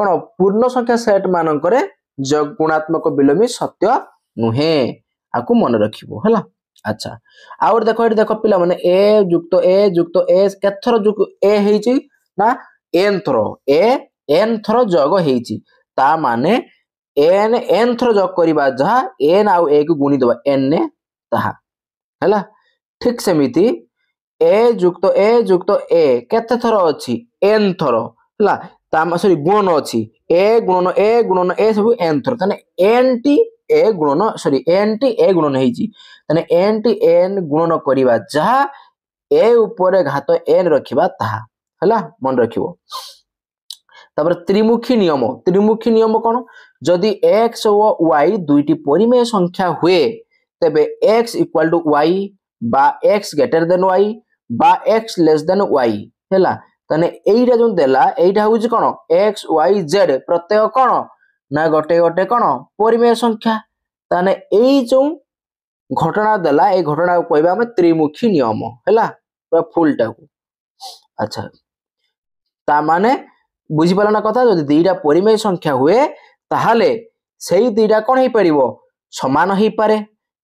କ'ଣ ପୂର୍ଣ୍ଣ ସଂଖ୍ୟା ସେଟ୍ ମାନଙ୍କରେ ଗୁଣାତ୍ମକ ବିଲୋମୀ ସତ୍ୟ ନୁହେଁ ଆକୁ ମନେ ରଖିବ ହେଲା ଆଚ୍ଛା ଆଉ ଗୋଟେ ଦେଖ ଏଠି ଦେଖ ପିଲାମାନେ ଏ ଯୁକ୍ତ ଏ ଯୁକ୍ତ ଏ କେତେଥର ଏ ହେଇଛି ନା ଏନ୍ ଥର ଏ ଏନ୍ ଥର ଯୋଗ ହେଇଛି ତା ମାନେ ଏନ୍ ଏନ୍ ଥର ଯୋଗ କରିବା ଯାହା ଏନ୍ ଆଉ ଏକୁ ଗୁଣିଦେବା ଏନ୍ ତାହା ହେଲା ଠିକ୍ ସେମିତି ଏ ଯୁକ୍ତ ଏ ଯୁକ୍ତ ଏ କେତେ ଥର ଅଛି ଏନ୍ ଥର ହେଲା ତା ସରି ଗୁଣନ ଅଛି ଏ ଗୁଣନ ଏ ଗୁଣନ ଏ ସବୁ ଏନ୍ ଥର ତାହେଲେ ଏନ୍ ଟି ଏ ଗୁଣନ ସରି ଏନ୍ ଟି ଏ ଗୁଣନ ହେଇଛି ତାହେଲେ ଏନ୍ ଟି ଏନ୍ ଗୁଣନ କରିବା ଯାହା ଏ ଉପରେ ଘାତ ଏନ୍ ରଖିବା ତାହା ହେଲା ମନେ ରଖିବ ତାପରେ ତ୍ରିମୁଖୀ ନିୟମ ତ୍ରିମୁଖୀ ନିୟମ କ'ଣ যদি এক্স ও ওয়াই দুইটি পরিমেয় সংখ্যা হুয়ে তেবে এক্স ইকুয়াল টু ওয়াই বা এক্স গ্রেটর দেন ওয়াই বা এক্স লেস দেন ওয়াই ହେଲା ତାହେଲେ ଏଇଟା ଯୋଉ ଦେଲା ଏଇଟା ହେଉଛି କ'ଣ ଏକ୍ସ ୱାଇ ଜେଡ୍ ପ୍ରତ୍ୟେକ କ'ଣ ନା ଗୋଟେ ଗୋଟେ କ'ଣ ପରିମେୟ ସଂଖ୍ୟା ତାହେଲେ ଏଇ ଯୋଉ ଘଟଣା ଦେଲା ଏଇ ଘଟଣାକୁ କହିବା ଆମେ ତ୍ରିମୁଖୀ ନିୟମ ହେଲା ପୁରା ଫୁଲଟାକୁ ଆଚ୍ଛା ତା ମାନେ ବୁଝିପାରିଲ ନା କଥା ଯଦି ଦୁଇଟା ପରିମେୟ ସଂଖ୍ୟା ହୁଏ ତାହେଲେ ସେଇ ଦୁଇଟା କ'ଣ ହେଇପାରିବ ସମାନ ହେଇପାରେ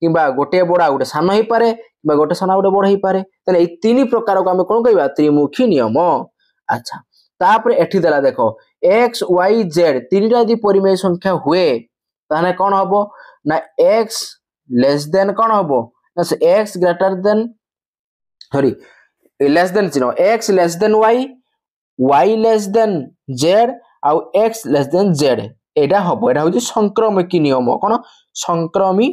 কিংবা ଗୋଟିଏ বড় ଆଉ ଗୋଟେ ସାନ ହେଇପାରେ কিংবা ଗୋଟେ ସାନ ଆଉ ଗୋଟେ ବଡ଼ ହେଇପାରେ ତାହେଲେ ଏଇ ତିନି ପ୍ରକାରକୁ ଆମେ କ'ଣ କହିବା ତ୍ରିମୁଖୀ ନିୟମ ଆଚ୍ଛା ତାପରେ ଏଠି ଦେଲା ଦେଖ ଏକ୍ସ ୱାଇ ଜେଡ୍ ତିନିଟା ଯଦି ପରିମେୟ ସଂଖ୍ୟା ହୁଏ ତାହେଲେ କ'ଣ ହବ ନା ଏକ୍ସ ଲେସ୍ ଦେନ୍ କ'ଣ ହବ ନା ସେ x greater than sorry less than ଚିହ୍ନ x less than y y less than z ଆଉ ଏକ୍ସ ଲେସ୍ ଦେନ୍ ଜେଡ୍ এটা হব এটা হচ্ছে সংক্রমকী নিয়ম কোন সংক্রমী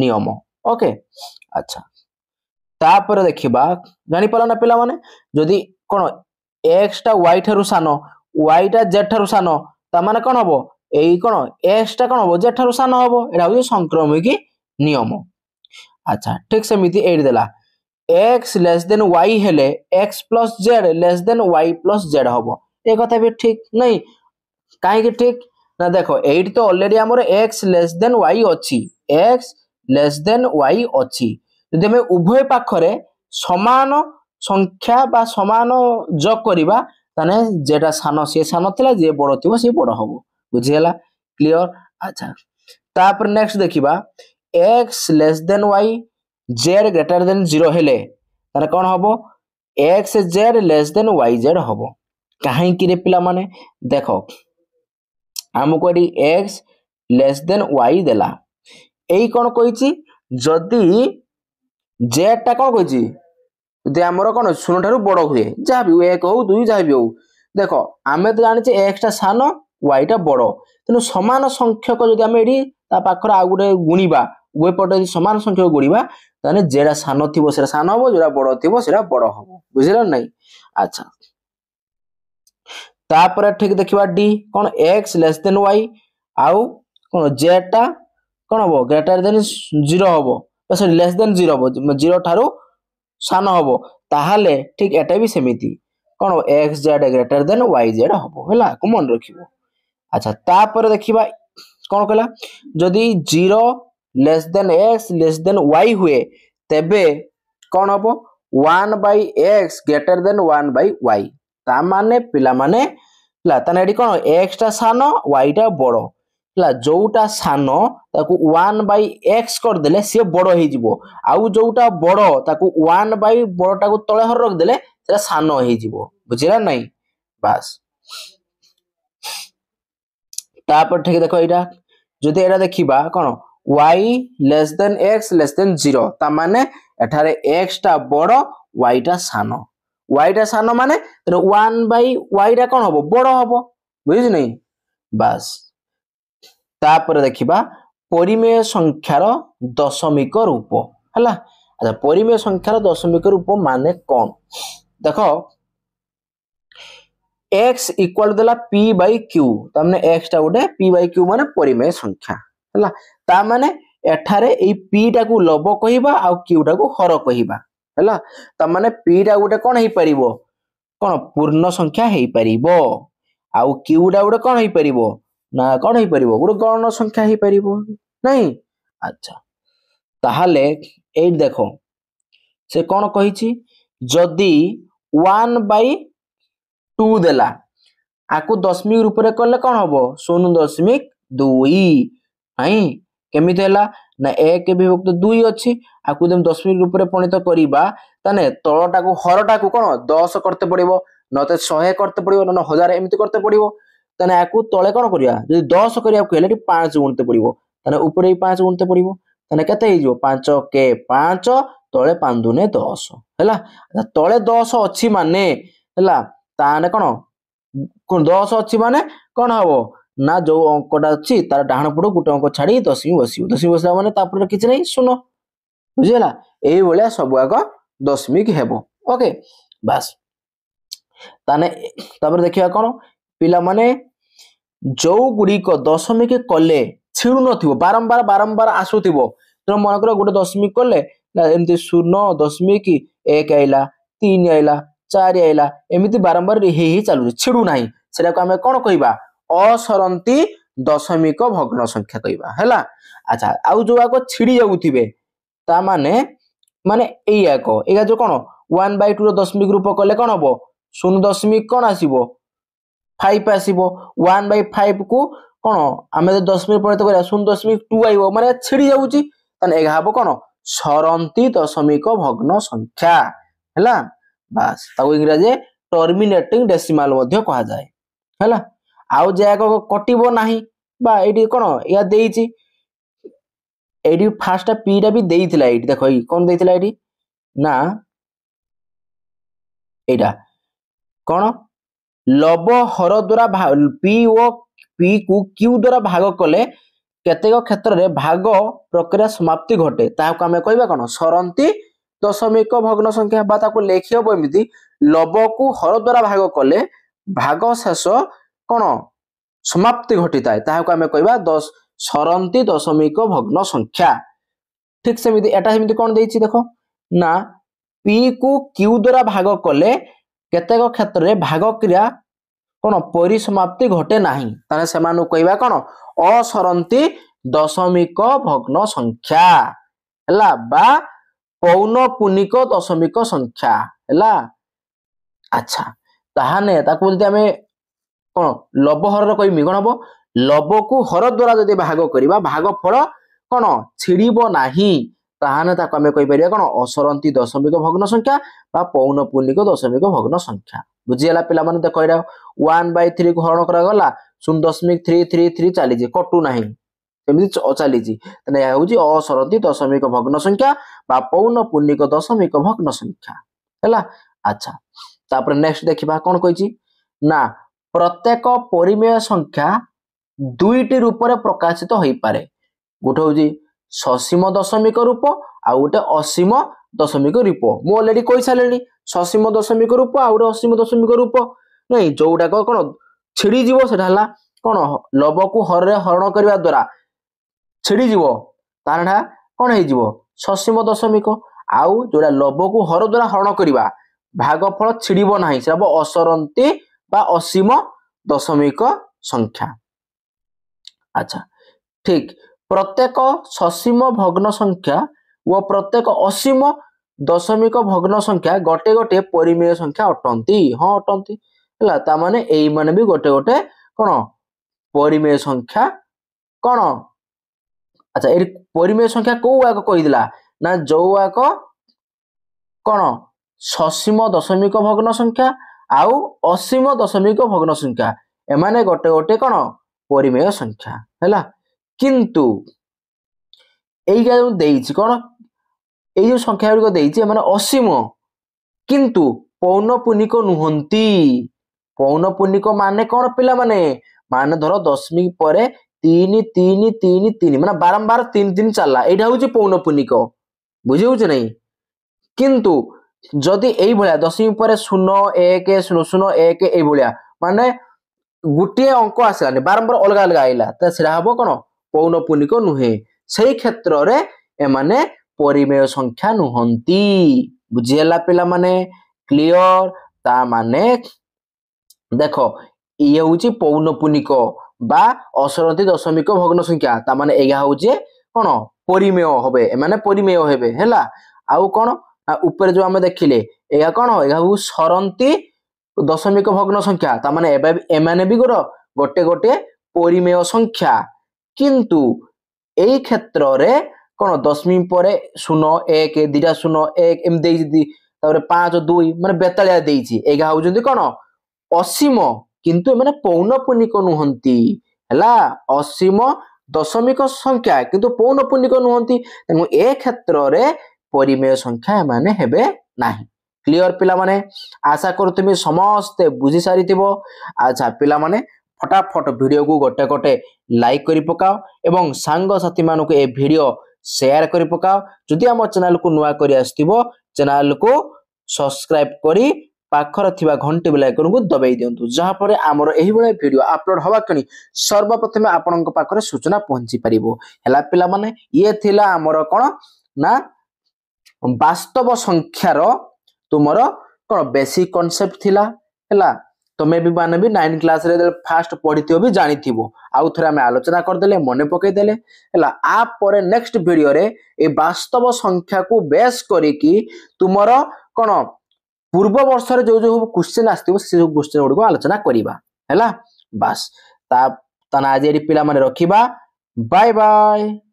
নিয়ম ওকে আচ্ছা তারপরে দেখিবা জানিপার না পিলা মানে যদি কোন এক্সটা ওয়াই ঠারু সান ওয়াইটা জেড ঠারু সান তা মানে কোন হব এই কোন এক্সটা কোন হব জেড ঠারু সান হব এটা হচ্ছে সংক্রমকী নিয়ম আচ্ছা ঠিক সেমিতি এইট দেলা এক্স লেস দেন ওয়াই হলে x plus z less than y plus z হব এ কথা বি ঠিক নাই কাইকি ঠিক না দেখো ଏଇଠି ତ ଅଲରେଡି ଆମର ଏକ୍ସ ଲେସ୍ ଦେନ୍ ୱାଇ ଅଛି ଏକ୍ସ ଲେସ୍ ଦେନ୍ ୱାଇ ଅଛି ଯଦି ଆମେ ଉଭୟ ପାଖରେ ସମାନ ସଂଖ୍ୟା ବା ସମାନ ଯୋଗ କରିବା ତାହେଲେ ଯେଟା ସାନ ସିଏ ସାନ ଥିଲା ଯିଏ ବଡ଼ ଥିବ ସିଏ ବଡ଼ ହବ ବୁଝିଗଲା କ୍ଲିଅର ଆଚ୍ଛା ତାପରେ ନେକ୍ସଟ ଦେଖିବା x less than y z greater than zero ହେଲେ ତାହେଲେ କ'ଣ ହବ x z less than y z ହବ କାହିଁକିରେ ପିଲାମାନେ ଦେଖ ଆମକୁ ଏଠି ଏକ୍ସ ଲେସ୍ ଦେନ୍ ୱାଇ ଦେଲା ଏଇ କ'ଣ କହିଛି ଯଦି ଜେଡ଼ଟା କ'ଣ କହିଛି ଯଦି ଆମର କ'ଣ ଶୂନ ଠାରୁ ବଡ଼ ହୁଏ ଯାହା ବି ଏକ ହଉ ଦୁଇ ଯାହା ବି ହଉ ଦେଖ ଆମେ ତ ଜାଣିଛେ ଏକ୍ସଟା ସାନ ୱାଇଟା ବଡ଼ ତେଣୁ ସମାନ ସଂଖ୍ୟକ ଯଦି ଆମେ ଏଠି ତା ପାଖରେ ଆଉ ଗୋଟେ ଗୁଣିବା ୱେ ପଟେ ଯଦି ସମାନ ସଂଖ୍ୟକ ଗୁଣିବା ତାହେଲେ ଯେଟା ସାନ ଥିବ ସେଟା ସାନ ହବ ଯେଉଁଟା ବଡ଼ ଥିବ ସେଟା ବଡ଼ ହବ ବୁଝିଲ ନାହିଁ ଆଚ୍ଛା ତାପରେ ଠିକ୍ ଦେଖିବା ଡି କ'ଣ ଏକ୍ସ ଲେସ୍ ଦେନ୍ ୱାଇ ଆଉ କ'ଣ ଜେଡ଼୍ଟା କ'ଣ ହେବ ଗ୍ରେଟର ଦେନ୍ ଜିରୋ ହେବ ସରି ଲେସ୍ ଦେନ୍ ଜିରୋ ହେବ ଜିରୋ ଠାରୁ ସାନ ହେବ ତାହେଲେ ଠିକ୍ ଏଟା ବି ସେମିତି କ'ଣ x z greater than y z ହେବ ହେଲା ଆକୁ ମନେ ରଖିବ ଆଚ୍ଛା ତାପରେ ଦେଖିବା କ'ଣ କହିଲା ଯଦି zero less than x less than y ହୁଏ ତେବେ କ'ଣ ହେବ one by x greater than one by y ତା ମାନେ ପିଲାମାନେ ହେଲା ତାହେଲେ ଏଠି କ'ଣ ଏକ୍ସଟା ସାନ ୱାଇଟା ବଡ଼ ହେଲା ଯୋଉଟା ସାନ ତାକୁ ୱାନ୍ ବାଇ ଏକ୍ସ କରିଦେଲେ ସିଏ ବଡ଼ ହେଇଯିବ ଆଉ ଯୋଉଟା ବଡ଼ ତାକୁ ୱାନ୍ ବାଇ ବଡ଼ଟାକୁ ତଳେ ହର ରଖିଦେଲେ ସେଟା ସାନ ହେଇଯିବ ବୁଝିଲା ନାଇଁ ବାସ୍ ତାପରେ ଠିକ ଦେଖ ଏଇଟା ଯଦି ଏଇଟା ଦେଖିବା କ'ଣ y less than x less than zero ତା ମାନେ ଏଠାରେ ଏକ୍ସଟା ବଡ଼ ୱାଇଟା ସାନ ওয়াইটা ସାନ ମାନେ ତେଣୁ ୱାନ୍ ବାଇ ୱାଇଟା କ'ଣ ହବ ବଡ଼ ହବ ବୁଝିଛୁ ନାଇଁ ବାସ୍ ତାପରେ ଦେଖିବା ପରିମେୟ ସଂଖ୍ୟାର ଦଶମିକ ରୂପ ହେଲା ଆଚ୍ଛା ପରିମେୟ ସଂଖ୍ୟାର ଦଶମିକ ରୂପ ମାନେ କ'ଣ ଦେଖ এক্স ইকুয়াল দেলা পি বাই কিউ তার মানে এক্সটা গোটে পি বাই কিউ মানে পরিমেয় সংখ্যা হল তা মানে এঠারে এই পিটাকু লব কহিবা আর কিউটাকু হর কহিবা ହେଲା ତାମାନେ ପିଟା ଗୋଟେ କ'ଣ ହେଇପାରିବ କ'ଣ ପୂର୍ଣ୍ଣ ସଂଖ୍ୟା ହେଇପାରିବ ଆଉ କ୍ୟୁଟା ଗୋଟେ କ'ଣ ହେଇପାରିବ ନା କ'ଣ ହେଇପାରିବ ଗୋଟେ ଗଣ ସଂଖ୍ୟା ହେଇପାରିବ ନାଇଁ ଆଚ୍ଛା ତାହେଲେ ଏଇଠି ଦେଖ ସେ କ'ଣ କହିଛି ଯଦି ୱାନ୍ ବାଇ ଟୁ ଦେଲା ଆକୁ ଦଶମିକ ରୂପରେ କଲେ କ'ଣ ହବ ଶୂନ ଦଶମିକ ଦୁଇ ନାଇଁ କେମିତି ହେଲା ନା ଏକ ବିଭକ୍ତ ଦୁଇ ଅଛି ଆକୁ ଯେମିତି ଦଶମିକ ରୂପରେ ପରିଣତ କରିବା ତାହେଲେ ତଳଟାକୁ ହରଟାକୁ କ'ଣ ଦଶ କରତେ ପଡିବ ନଚେତ୍ ଶହେ କରତେ ପଡିବ ନହେଲେ ହଜାର ଏମିତି କରତେ ପଡିବ ତାହେଲେ ଆକୁ ତଳେ କ'ଣ କରିବା ଯଦି ଦଶ କରିବାକୁ ହେଲେ ଏଠି ପାଞ୍ଚ ଗୁଣିତେ ପଡିବ ତାହେଲେ ଉପରେ ପାଞ୍ଚ ଗୁଣିତେ ପଡିବ ତାହେଲେ କେତେ ହେଇଯିବ ପାଞ୍ଚ କେ ପାଞ୍ଚ ତଳେ ପାଞ୍ଚ ଦୁନେ ଦଶ ହେଲା ତଳେ ଦଶ ଅଛି ମାନେ ହେଲା ତାହେଲେ କ'ଣ କ'ଣ ଦଶ ଅଛି ମାନେ କ'ଣ ହବ ନା ଯୋଉ ଅଙ୍କଟା ଅଛି ତାର ଡାହାଣ ପଟୁ ଗୋଟେ ଅଙ୍କ ଛାଡି ଦଶମୀ ବସିବ ଦଶମୀ ବସିଲା ମାନେ ତାପରେ କିଛି ନାହିଁ ଶୂନ ବୁଝିଗଲା ଏଇଭଳିଆ ସବୁଯାକ ଦଶମିକ ହେବ ଓକେ ବାସ୍ ତାହେଲେ ତାପରେ ଦେଖିବା କ'ଣ ପିଲାମାନେ ଯୋଉ ଗୁଡ଼ିକ ଦଶମିକ କଲେ ଛିଡ଼ୁନଥିବ ବାରମ୍ବାର ବାରମ୍ବାର ଆସୁଥିବ ତେଣୁ ମନେକର ଗୋଟେ ଦଶମିକ କଲେ ଏମିତି ଶୂନ ଦଶମିକ ଏକ ଆଇଲା ତିନି ଆଇଲା ଚାରି ଆଇଲା ଏମିତି ବାରମ୍ବାର ହେଇ ହେଇ ଚାଲୁଛି ଛିଡ଼ୁ ନାହିଁ ସେଟାକୁ ଆମେ କ'ଣ କହିବା ଅସରନ୍ତି ଦଶମିକ ଭଗ୍ନ ସଂଖ୍ୟା କହିବା ହେଲା ଆଚ୍ଛା ଆଉ ଯୋଉ ଆଗ ଛିଡ଼ି ଯାଉଥିବେ ତା ମାନେ ମାନେ ଏଇଆ କହ ଏଇଆ ଯୋଉ କ'ଣ ୱାନ୍ ବାଇ ଟୁର ଦଶମିକ ରୂପ କଲେ କ'ଣ ହବ ଶୂନ ଦଶମିକ କ'ଣ ଆସିବ ଫାଇଭ୍ ଆସିବ ୱାନ୍ ବାଇ ଫାଇଭ୍କୁ କ'ଣ ଆମେ ଯଦି ଦଶମିକ ପରିଣତ କରିବା ଶୂନ ଦଶମିକ ଟୁ ଆଇବ ମାନେ ଛିଡ଼ି ଯାଉଛି ତାହେଲେ ଏହା ହବ କ'ଣ ସରନ୍ତି ଦଶମିକ ଭଗ୍ନ ସଂଖ୍ୟା ହେଲା ବାସ୍ ତାକୁ ଇଂରାଜୀ ଟର୍ମିନେଟିଂ ଡେସିମାଲ ମଧ୍ୟ କୁହାଯାଏ ହେଲା ଆଉ ଯାହାକ କଟିବ ନାହିଁ ବା ଏଇଠି କ'ଣ ଏହା ଦେଇଛି ଏଇଠି ଫାର୍ଷ୍ଟଟା ପିଟା ବି ଦେଇଥିଲା ଏଇଠି ଦେଖ ଏଇ କ'ଣ ଦେଇଥିଲା ଏଇଠି ନା ଏଇଟା କ'ଣ ଲବ ହର ଦ୍ୱାରା ପି ଓ ପି କୁ କ୍ୟୁ ଦ୍ୱାରା ଭାଗ କଲେ କେତେକ କ୍ଷେତ୍ରରେ ଭାଗ ପ୍ରକ୍ରିୟା ସମାପ୍ତି ଘଟେ ତାହାକୁ ଆମେ କହିବା କ'ଣ ସରନ୍ତି ଦଶମିକ ଭଗ୍ନ ସଂଖ୍ୟା ବା ତାକୁ ଲେଖି ହେବ ଏମିତି ଲବକୁ ହର ଦ୍ୱାରା ଭାଗ କଲେ ଭାଗ ଶେଷ କ'ଣ ସମାପ୍ତି ଘଟିଥାଏ ତାହାକୁ ଆମେ କହିବା ଦଶ ସରନ୍ତି ଦଶମିକ ଭଗ୍ନ ସଂଖ୍ୟା ଠିକ ସେମିତି ଏଟା ସେମିତି କଣ ଦେଇଛି ଦେଖ ନା ପି କୁ କ୍ୟୁ ଦ୍ୱାରା ଭାଗ କଲେ କେତେକ କ୍ଷେତ୍ରରେ ଭାଗ କ୍ରିୟା କଣ ପରିସମାପ୍ତି ଘଟେ ନାହିଁ ତାହେଲେ ସେମାନଙ୍କୁ କହିବା କଣ ଅସରନ୍ତି ଦଶମିକ ଭଗ୍ନ ସଂଖ୍ୟା ହେଲା ବା ପୌନପୁନିକ ଦଶମିକ ସଂଖ୍ୟା ହେଲା ଆଚ୍ଛା ତାହେଲେ ତାକୁ ଯଦି ଆମେ କଣ ଲବହରରେ କହିମି କଣ ହବ ଲବକୁ ହର ଦ୍ୱାରା ଯଦି ଭାଗ କରିବା ଭାଗ ଫଳ କ'ଣ ଛିଡ଼ିବ ନାହିଁ ତାହେଲେ ତାକୁ ଆମେ କହିପାରିବା କ'ଣ ଅସରନ୍ତି ଦଶମିକ ଭଗ୍ନ ସଂଖ୍ୟା ବା ପୌନ ପୂର୍ଣ୍ଣିକ ଦଶମିକ ଭଗ୍ନ ସଂଖ୍ୟା ବୁଝିଗଲା ପିଲାମାନେ ଦେଖ ଏଇଟା ୱାନ୍ ବାଇ ଥ୍ରୀକୁ ହରଣ କରାଗଲା ଶୂନ ଦଶମିକ ଥ୍ରୀ ଥ୍ରୀ ଥ୍ରୀ ଚାଲିଛି କଟୁ ନାହିଁ ଏମିତି ଚାଲିଛି ତେଣେ ଏହା ହେଉଛି ଅସରନ୍ତି ଦଶମିକ ଭଗ୍ନ ସଂଖ୍ୟା ବା ପୌନ ପୂର୍ଣ୍ଣିକ ଦଶମିକ ଭଗ୍ନ ସଂଖ୍ୟା ହେଲା ଆଚ୍ଛା ତାପରେ ନେକ୍ସଟ ଦେଖିବା କ'ଣ କହିଛି ନା ପ୍ରତ୍ୟେକ ପରିମେୟ ସଂଖ୍ୟା ଦୁଇଟି ରୂପରେ ପ୍ରକାଶିତ ହୋଇପାରେ ଗୋଟେ ହେଉଛି ସସୀମ ଦଶମିକ ରୂପ ଆଉ ଗୋଟେ ଅସୀମ ଦଶମିକ ରୂପ ମୁଁ ଅଲରେଡି କହିସାରିଲିଣି ସସୀମ ଦଶମିକ ରୂପ ଆଉ ଗୋଟେ ଅସୀମ ଦଶମିକ ରୂପ ନାଇଁ ଯୋଉଟାକ କ'ଣ ଛିଡ଼ିଯିବ ସେଟା ହେଲା କ'ଣ ଲବକୁ ହରରେ ହରଣ କରିବା ଦ୍ୱାରା ଛିଡ଼ିଯିବ ତାହେଲେ କ'ଣ ହେଇଯିବ ସସୀମ ଦଶମିକ ଆଉ ଯୋଉଟା ଲବକୁ ହର ଦ୍ୱାରା ହରଣ କରିବା ଭାଗଫଳ ଛିଡ଼ିବ ନାହିଁ ସେଟା ହବ ଅସରନ୍ତି ବା ଅସୀମ ଦଶମିକ ସଂଖ୍ୟା ଆଚ୍ଛା ଠିକ୍ ପ୍ରତ୍ୟେକ ସସୀମ ଭଗ୍ନ ସଂଖ୍ୟା ଓ ପ୍ରତ୍ୟେକ ଅସୀମ ଦଶମିକ ଭଗ୍ନ ସଂଖ୍ୟା ଗୋଟେ ଗୋଟେ ପରିମେୟ ସଂଖ୍ୟା ଅଟନ୍ତି ହଁ ଅଟନ୍ତି ହେଲା ତା ମାନେ ଏଇମାନେ ବି ଗୋଟେ ଗୋଟେ କ'ଣ ପରିମେୟ ସଂଖ୍ୟା କ'ଣ ଆଚ୍ଛା ଏଇଠି ପରିମେୟ ସଂଖ୍ୟା କୋଉ ଆଗ କହିଥିଲା ନା ଯୋଉ ଆଗ କ'ଣ ସସୀମ ଦଶମିକ ଭଗ୍ନ ସଂଖ୍ୟା ଆଉ ଅସୀମ ଦଶମିକ ଭଗ୍ନ ସଂଖ୍ୟା ଏମାନେ ଗୋଟେ ଗୋଟେ କ'ଣ পরিমেয় সংখ্যা ହେଲା କିନ୍ତୁ ଏଇଟା ଯେଉଁ ଦେଇଛି କ'ଣ ଏଇ ଯେଉଁ ସଂଖ୍ୟା ଗୁଡ଼ିକ ଦେଇଛି ଏମାନେ ଅସୀମ କିନ୍ତୁ ପୌନପୁନିକ ନୁହନ୍ତି ପୌନପୁନିକ ମାନେ କ'ଣ ପିଲାମାନେ ମାନେ ଧର ଦଶମିକ ପରେ ତିନି ତିନି ତିନି ତିନି ମାନେ ବାରମ୍ବାର ତିନି ତିନି ଚାଲିଲା ଏଇଟା ହେଉଛି ପୌନପୁନିକ ବୁଝି ହେଉଛି ନାହିଁ କିନ୍ତୁ ଯଦି ଏଇଭଳିଆ ଦଶମିକ ପରେ ଶୂନ ଏକ ଶୂନ ଶୂନ ଏକ ଏଇଭଳିଆ ମାନେ ଗୋଟିଏ ଅଙ୍କ ଆସିଲାନି ବାରମ୍ବାର ଅଲଗା ଅଲଗା ଆଇଲା ତ ସେଟା ହବ କ'ଣ ପୌନପୁନିକ ନୁହେଁ ସେଇ କ୍ଷେତ୍ରରେ ଏମାନେ ପରିମେୟ ସଂଖ୍ୟା ନୁହନ୍ତି ବୁଝିହେଲା ପିଲାମାନେ କ୍ଲିଅର ତା ମାନେ ଦେଖ ଇଏ ହେଉଛି ପୌନପୁନିକ বা অসরন্তি দশমিক ভগ্ন সংখ্যা তা মানে এগা হচ্ছে কোণ পরিমেয় হবে এমানে পরিমেয় হবে হেলা আউ কোণ উপরে যে আমি দেখিলে এগা কোণ এগা হচ্ছে সরন্তি ଦଶମିକ ଭଗ୍ନ ସଂଖ୍ୟା ତା ମାନେ ଏମାନେ ବି ଗୋର ଗୋଟେ ଗୋଟେ ପରିମେୟ ସଂଖ୍ୟା କିନ୍ତୁ ଏଇ କ୍ଷେତ୍ରରେ କ'ଣ ଦଶମୀ ପରେ ଶୂନ ଏକ ଦୁଇଟା ଶୂନ ଏକ ଏମିତି ଦେଇଛନ୍ତି ତାପରେ ପାଞ୍ଚ ଦୁଇ ମାନେ ବେତାଳିଆ ଦେଇଛି ଏଗା ହେଉଛନ୍ତି କ'ଣ ଅସୀମ କିନ୍ତୁ ଏମାନେ ପୌନପୁନିକ ନୁହନ୍ତି ହେଲା ଅସୀମ ଦଶମିକ ସଂଖ୍ୟା କିନ୍ତୁ ପୌନପୁନିକ ନୁହନ୍ତି ତେଣୁ ଏ କ୍ଷେତ୍ରରେ ପରିମେୟ ସଂଖ୍ୟା ଏମାନେ ହେବେ ନାହିଁ କ୍ଲିଅର ପିଲାମାନେ ଆଶା କରୁଥିବି ସମସ୍ତେ ବୁଝିସାରିଥିବ ଆଚ୍ଛା ପିଲାମାନେ ଫଟାଫଟ ଭିଡ଼ିଓକୁ ଗୋଟେ ଗୋଟେ ଲାଇକ୍ କରି ପକାଅ ଏବଂ ସାଙ୍ଗସାଥିମାନଙ୍କୁ ଏ ଭିଡ଼ିଓ ସେୟାର କରି ପକାଅ ଯଦି ଆମ ଚ୍ୟାନେଲକୁ ନୂଆ କରି ଆସିଥିବ ଚ୍ୟାନେଲକୁ ସବସ୍କ୍ରାଇବ୍ କରି ପାଖରେ ଥିବା ଘଣ୍ଟି ବେଲାଇକନକୁ ଦବାଇ ଦିଅନ୍ତୁ ଯାହାଫଳରେ ଆମର ଏହିଭଳି ଭିଡ଼ିଓ ଅପଲୋଡ଼ ହେବା କ୍ଷଣି ସର୍ବପ୍ରଥମେ ଆପଣଙ୍କ ପାଖରେ ସୂଚନା ପହଞ୍ଚି ପାରିବ ହେଲା ପିଲାମାନେ ଇଏ ଥିଲା ଆମର କ'ଣ ନା ବାସ୍ତବ ସଂଖ୍ୟାର ତୁମର କ'ଣ ବେସିକ୍ କନସେପ୍ଟ ଥିଲା ହେଲା ତମେ ବି ମାନେ ବି ନାଇନ୍ କ୍ଲାସରେ ଯେତେବେଳେ ଫାଷ୍ଟ ପଢ଼ିଥିବ ବି ଜାଣିଥିବ ଆଉ ଥରେ ଆମେ ଆଲୋଚନା କରିଦେଲେ ମନେ ପକେଇଦେଲେ ହେଲା ଆ ପରେ ନେକ୍ସଟ ଭିଡ଼ିଓରେ ଏ ବାସ୍ତବ ସଂଖ୍ୟାକୁ ବେସ୍ କରିକି ତୁମର କ'ଣ ପୂର୍ବ ବର୍ଷରେ ଯେଉଁ ଯେଉଁ କ୍ୱେଶ୍ଚିନ୍ ଆସିଥିବ ସେ ସବୁ କ୍ୱେଶ୍ଚିନ୍ ଗୁଡ଼ିକୁ ଆଲୋଚନା କରିବା ହେଲା ବାସ୍ ତା ତାହେଲେ ଆଜି ଏଠି ପିଲାମାନେ ରଖିବା ବାଏ ବାଏ